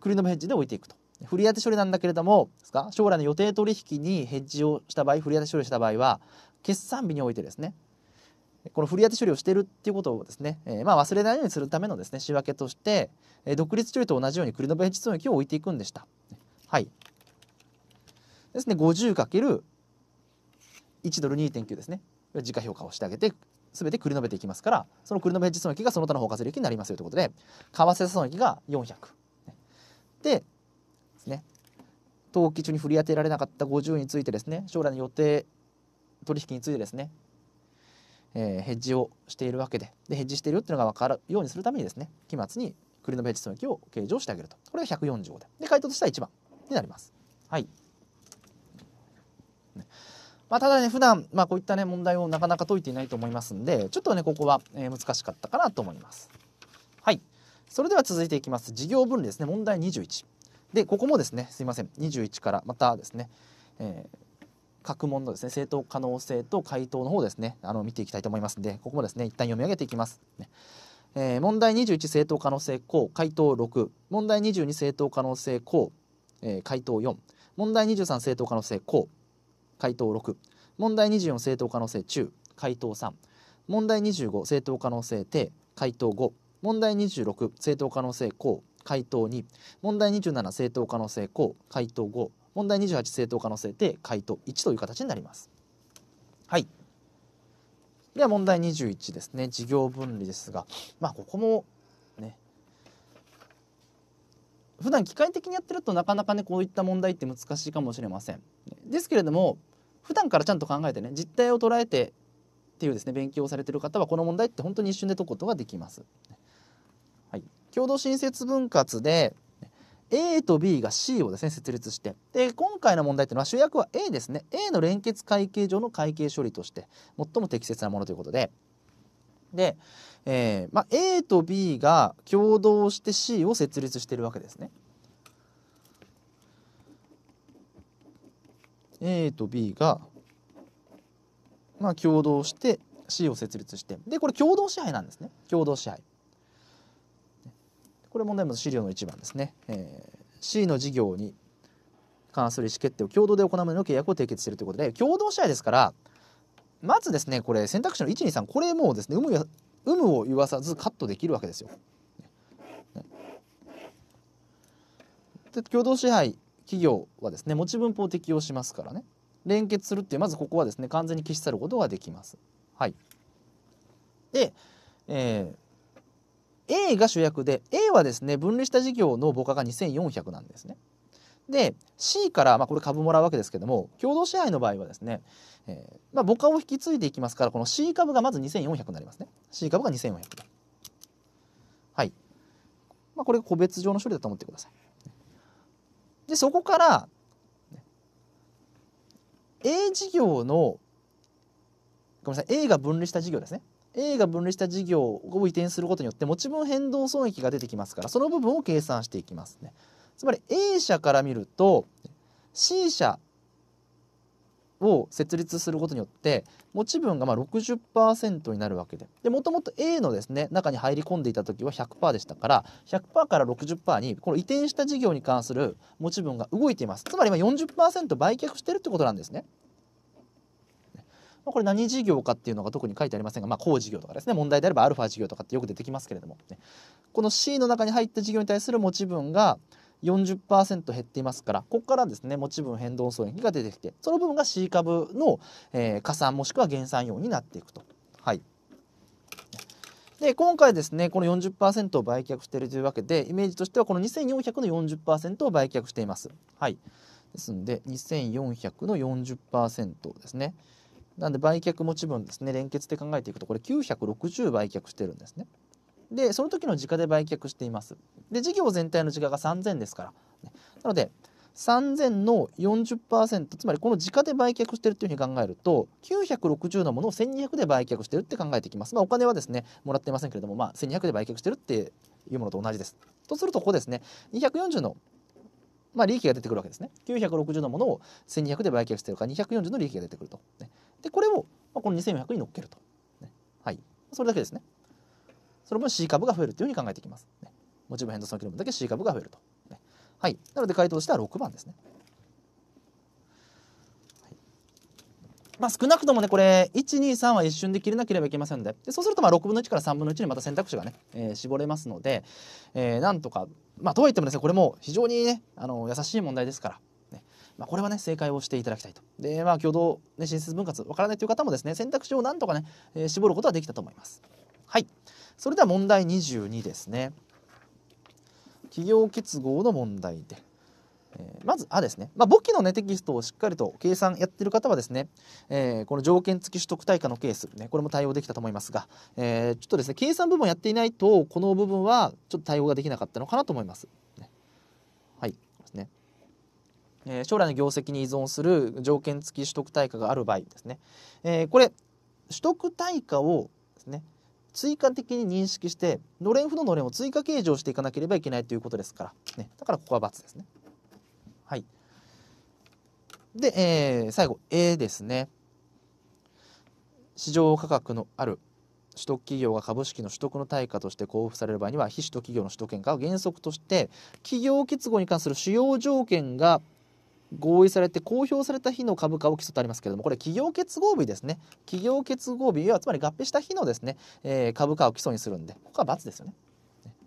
クリノベヘッジで置いていくと。振り当て処理なんだけれどもですか将来の予定取引にヘッジをした場合振り当て処理した場合は決算日においてですねこの振り当て処理をしているっていうことをですね、えー、まあ忘れないようにするためのですね仕分けとして、えー、独立処理と同じようにクリノベヘッジ損益を置いていくんでした。はい、ですね 50×1 ドル2.9ですね時価評価をしてあげて全て繰り延べていきますからその繰り延べヘッジ損益がその他の包括利益になりますよということで為替損益が400。でですね登記中に振り当てられなかった50についてですね将来の予定取引についてですね、えー、ヘッジをしているわけででヘッジしているよっていうのが分かるようにするためにですね期末に繰延ノベッジ損益を計上してあげるとこれが140でで回答としては1番になります。はい、まあ、ただね普段まあこういったね問題をなかなか解いていないと思いますんでちょっとねここは、え難しかったかなと思います。はいそれでは続いていきます事業分類ですね問題21。でここもですねすいません21からまたですね、えー、各問のですね正答可能性と回答の方ですねあの見ていきたいと思いますのでここもですね一旦読み上げていきます。ねえー、問題21正答可能性項回答6問題22正答可能性項、えー、回答4問題23正答可能性項回答6問題24正答可能性中回答3問題25正答可能性定回答5問題26正答可能性項回答2問題27正当可能性項回答5問題28正当可能性で回答1という形になります。はいでは問題21ですね事業分離ですがまあここもね普段機械的にやってるとなかなかねこういった問題って難しいかもしれません。ですけれども普段からちゃんと考えてね実態を捉えてっていうですね勉強をされてる方はこの問題って本当に一瞬で解くことができます。共同新設分割で A と B が C をですね設立してで今回の問題ていうのは主役は A ですね A の連結会計上の会計処理として最も適切なものということでで、えー、まあ、A と B が共同して C を設立しているわけですね。A と B が、まあ、共同して C を設立してでこれ共同支配なんですね共同支配。これ問題も資料の1番ですね、えー、C の事業に関する意思決定を共同で行うの契約を締結しているということで共同試合ですからまずですねこれ選択肢の123これもうですね有無有無を言わさずカットできるわけですよ。で共同支配企業はですね持ち分法を適用しますからね連結するっていうまずここはですね完全に消し去ることができます。はい、で、えー、A が主役で A はですね分離した事業の母価が2400なんですね。で C から、まあ、これ株もらうわけですけども共同支配の場合はですね、えー、まあ、母価を引き継いでいきますからこの C 株がまず2400になりますね C 株が2400はい、まあ、これ個別上の処理だと思ってくださいでそこから A 事業のごめんなさい A が分離した事業ですね A が分類した事業を移転することによって持ち分変動損益が出てきますからその部分を計算していきますね。つまり A 社から見ると C 社を設立することによって持ち分がまあ60%になるわけでもともと A のですね中に入り込んでいた時は100%でしたから100%から60%にこの移転した事業に関する持ち分が動いていますつまり今40%売却してるってことなんですね。まあ、これ何事業かっていうのが特に書いてありませんが、まあ、工事業とかですね問題であればアルファ事業とかってよく出てきますけれども、ね、この C の中に入った事業に対する持ち分が40%減っていますからここからですね持ち分変動損益が出てきてその部分が C 株の、えー、加算もしくは減産用になっていくと。はいで今回ですねこの40%を売却しているというわけでイメージとしてはこの2400の40%を売却しています。はい、ですので2400の40%ですね。なんで売却持ち分ですね連結で考えていくとこれ960売却してるんですね。でその時の時価で売却しています。で事業全体の時価が3000ですから、ね、なので3000の40%つまりこの時価で売却してるっていうふうに考えると960のものを1200で売却してるって考えていきます。まあ、お金はですねもらってませんけれども、まあ、1200で売却してるっていうものと同じです。とするとここですね240のまあ、利益が出てくるわけですね960のものを1200で売却してるから240の利益が出てくると、ね、でこれを、まあ、この2400に乗っけると、ね、はいそれだけですねその分 C 株が増えるというふうに考えていきます、ね、持ち分変動損切の分だけ C 株が増えると、ね、はいなので回答としては6番ですね、まあ、少なくともねこれ123は一瞬で切れなければいけませんのででそうするとまあ6分の1から3分の1にまた選択肢がね、えー、絞れますので、えー、なんとかまあ、とはいってもですねこれも非常にねあの優しい問題ですから。ねまあ、これはね正解をしていただきたいと。でまあ共同、ね、新設分割わからないという方もですね選択肢をなんとかね、えー、絞ることはできたと思います。はいそれでは問題22ですね。企業結合の問題でえー、まず「あ」ですね、まあ、簿記の、ね、テキストをしっかりと計算やってる方はですね、えー、この条件付き取得対価のケース、ね、これも対応できたと思いますが、えー、ちょっとですね計算部分やっていないとこの部分はちょっと対応ができなかったのかなと思います。ね、はいですねえー、将来の業績に依存する条件付き取得対価がある場合ですね、えー、これ取得対価をですね追加的に認識してのれん負ののれんを追加計上していかなければいけないということですから、ね、だからここは×ですね。で、えー、最後 A ですね市場価格のある取得企業が株式の取得の対価として交付される場合には非取得企業の取得権化を原則として企業結合に関する主要条件が合意されて公表された日の株価を基礎とありますけれどもこれ企業結合日ですね企業結合日はつまり合併した日のですね、えー、株価を基礎にするんでここは×ですよね。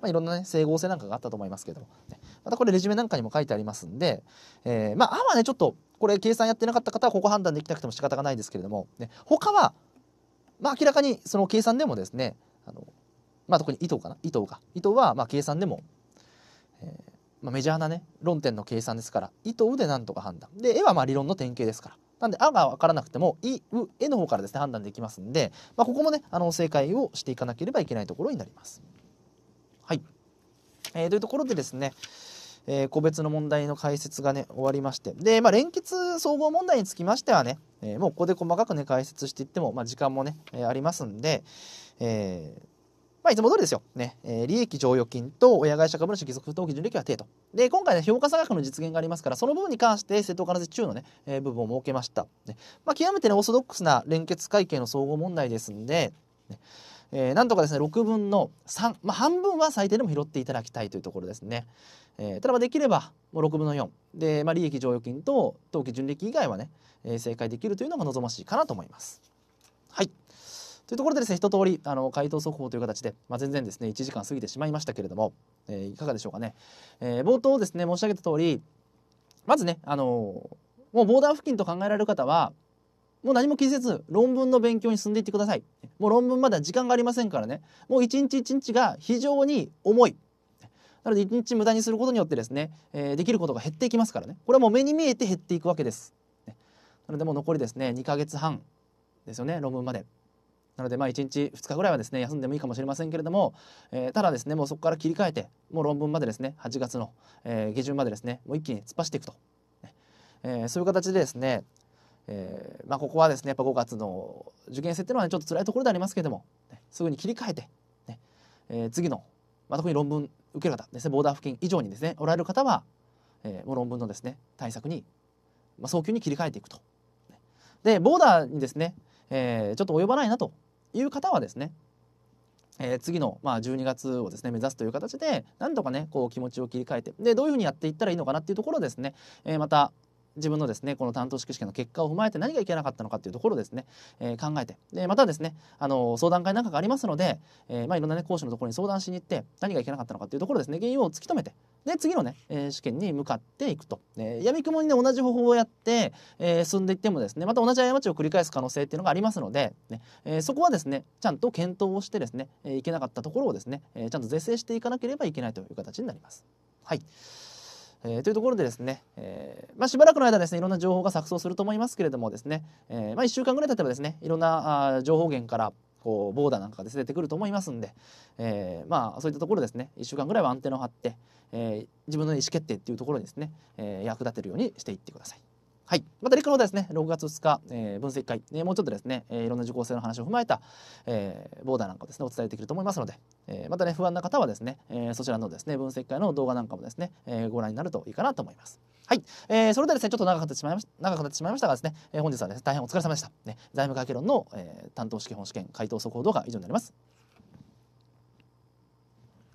まあ、いろんな、ね、整合性なんかがあったと思いますけれども、ね、またこれレジュメなんかにも書いてありますんで、えー、まあ、あはねちょっとこれ計算やってなかった方はここ判断できなくても仕方がないですけれども、ね、他は、まあ、明らかにその計算でもですねあの、まあ、特に伊藤かな伊藤が伊藤はまあ計算でも、えーまあ、メジャーなね論点の計算ですから「い」と「う」でなんとか判断で「絵はまあ理論の典型ですからなんで「あ」が分からなくても「い」「う」「え」の方からですね判断できますんで、まあ、ここもねあの正解をしていかなければいけないところになります。はい、えー、というところでですねえー、個別の問題の解説がね終わりましてで、まあ、連結総合問題につきましてはね、えー、もうここで細かくね解説していっても、まあ、時間もね、えありますんで、えーまあ、いつも通りですよ。ね、えー、利益剰余金と親会社株主義則不当基準利益は低と。で、今回ね、評価差額の実現がありますから、その部分に関して、正当化の中のね、えー、部分を設けました。ね、まあ、極めてね、オーソドックスな連結会計の総合問題ですんで、ね、えー、なんとかですね6分の3、まあ、半分は最低でも拾っていただきたいというところですね。えー、ただまできればもう6分の4で、まあ、利益剰余金と当期純利益以外はね、えー、正解できるというのが望ましいかなと思います。はいというところでですね一通りあの回答速報という形で、まあ、全然ですね1時間過ぎてしまいましたけれども、えー、いかがでしょうかね、えー、冒頭ですね申し上げた通りまずねあのー、もうボーダー付近と考えられる方はもう何も気にせず論文の勉強に進んでいってくださいもう論文まだ時間がありませんからねもう一日一日が非常に重いなので一日無駄にすることによってですね、えー、できることが減っていきますからねこれはもう目に見えて減っていくわけですなのでもう残りですね2ヶ月半ですよね論文までなのでまあ1日2日ぐらいはですね休んでもいいかもしれませんけれども、えー、ただですねもうそこから切り替えてもう論文までですね8月の、えー、下旬までですねもう一気に突っ走っていくと、えー、そういう形でですねえーまあ、ここはですねやっぱ5月の受験生っていうのは、ね、ちょっと辛いところでありますけれども、ね、すぐに切り替えて、ねえー、次の、まあ、特に論文受ける方ですねボーダー付近以上にですねおられる方は、えー、もう論文のですね対策に、まあ、早急に切り替えていくと。でボーダーにですね、えー、ちょっと及ばないなという方はですね、えー、次の、まあ、12月をですね目指すという形でなんとかねこう気持ちを切り替えてでどういうふうにやっていったらいいのかなっていうところですね、えー、また自分のですねこの担当式試験の結果を踏まえて何がいけなかったのかっていうところをですね、えー、考えてでまたですねあの相談会なんかがありますので、えー、まあ、いろんなね講師のところに相談しに行って何がいけなかったのかっていうところですね原因を突き止めてで次のね、えー、試験に向かっていくと、えやみくもにね同じ方法をやって、え進んでいってもですねまた同じ過ちを繰り返す可能性っていうのがありますのでね、ええそこはですねちゃんと検討をしてですね、えいけなかったところをですね、えちゃんと是正していかなければいけないという形になります。はいえー、というところでですね、えー、まあ、しばらくの間ですねいろんな情報が錯綜すると思いますけれどもですね、えー、まあ、1週間ぐらい経てばですねいろんなあ情報源からこうボーダーなんかが出てくると思いますんで、えー、まあそういったところですね1週間ぐらいはアンテナを張って、えー、自分の意思決定っていうところにですね、えー、役立てるようにしていってください。はい、また陸のですね6月2日、えー、分析会、えもうちょっとですね、えいろんな受講生の話を踏まえた、えー、ボーダーなんかをですねお伝えできると思いますので、えまたね不安な方はですね、えそちらのですね分析会の動画なんかもですね、えご覧になるといいかなと思います。はい、えー、それではですねちょっと長くなってしまいまし長くなってしまいましたがですね、え本日はですね大変お疲れ様でした。ね、財務会計論の、え担当試験本試験回答速報動画以上になります。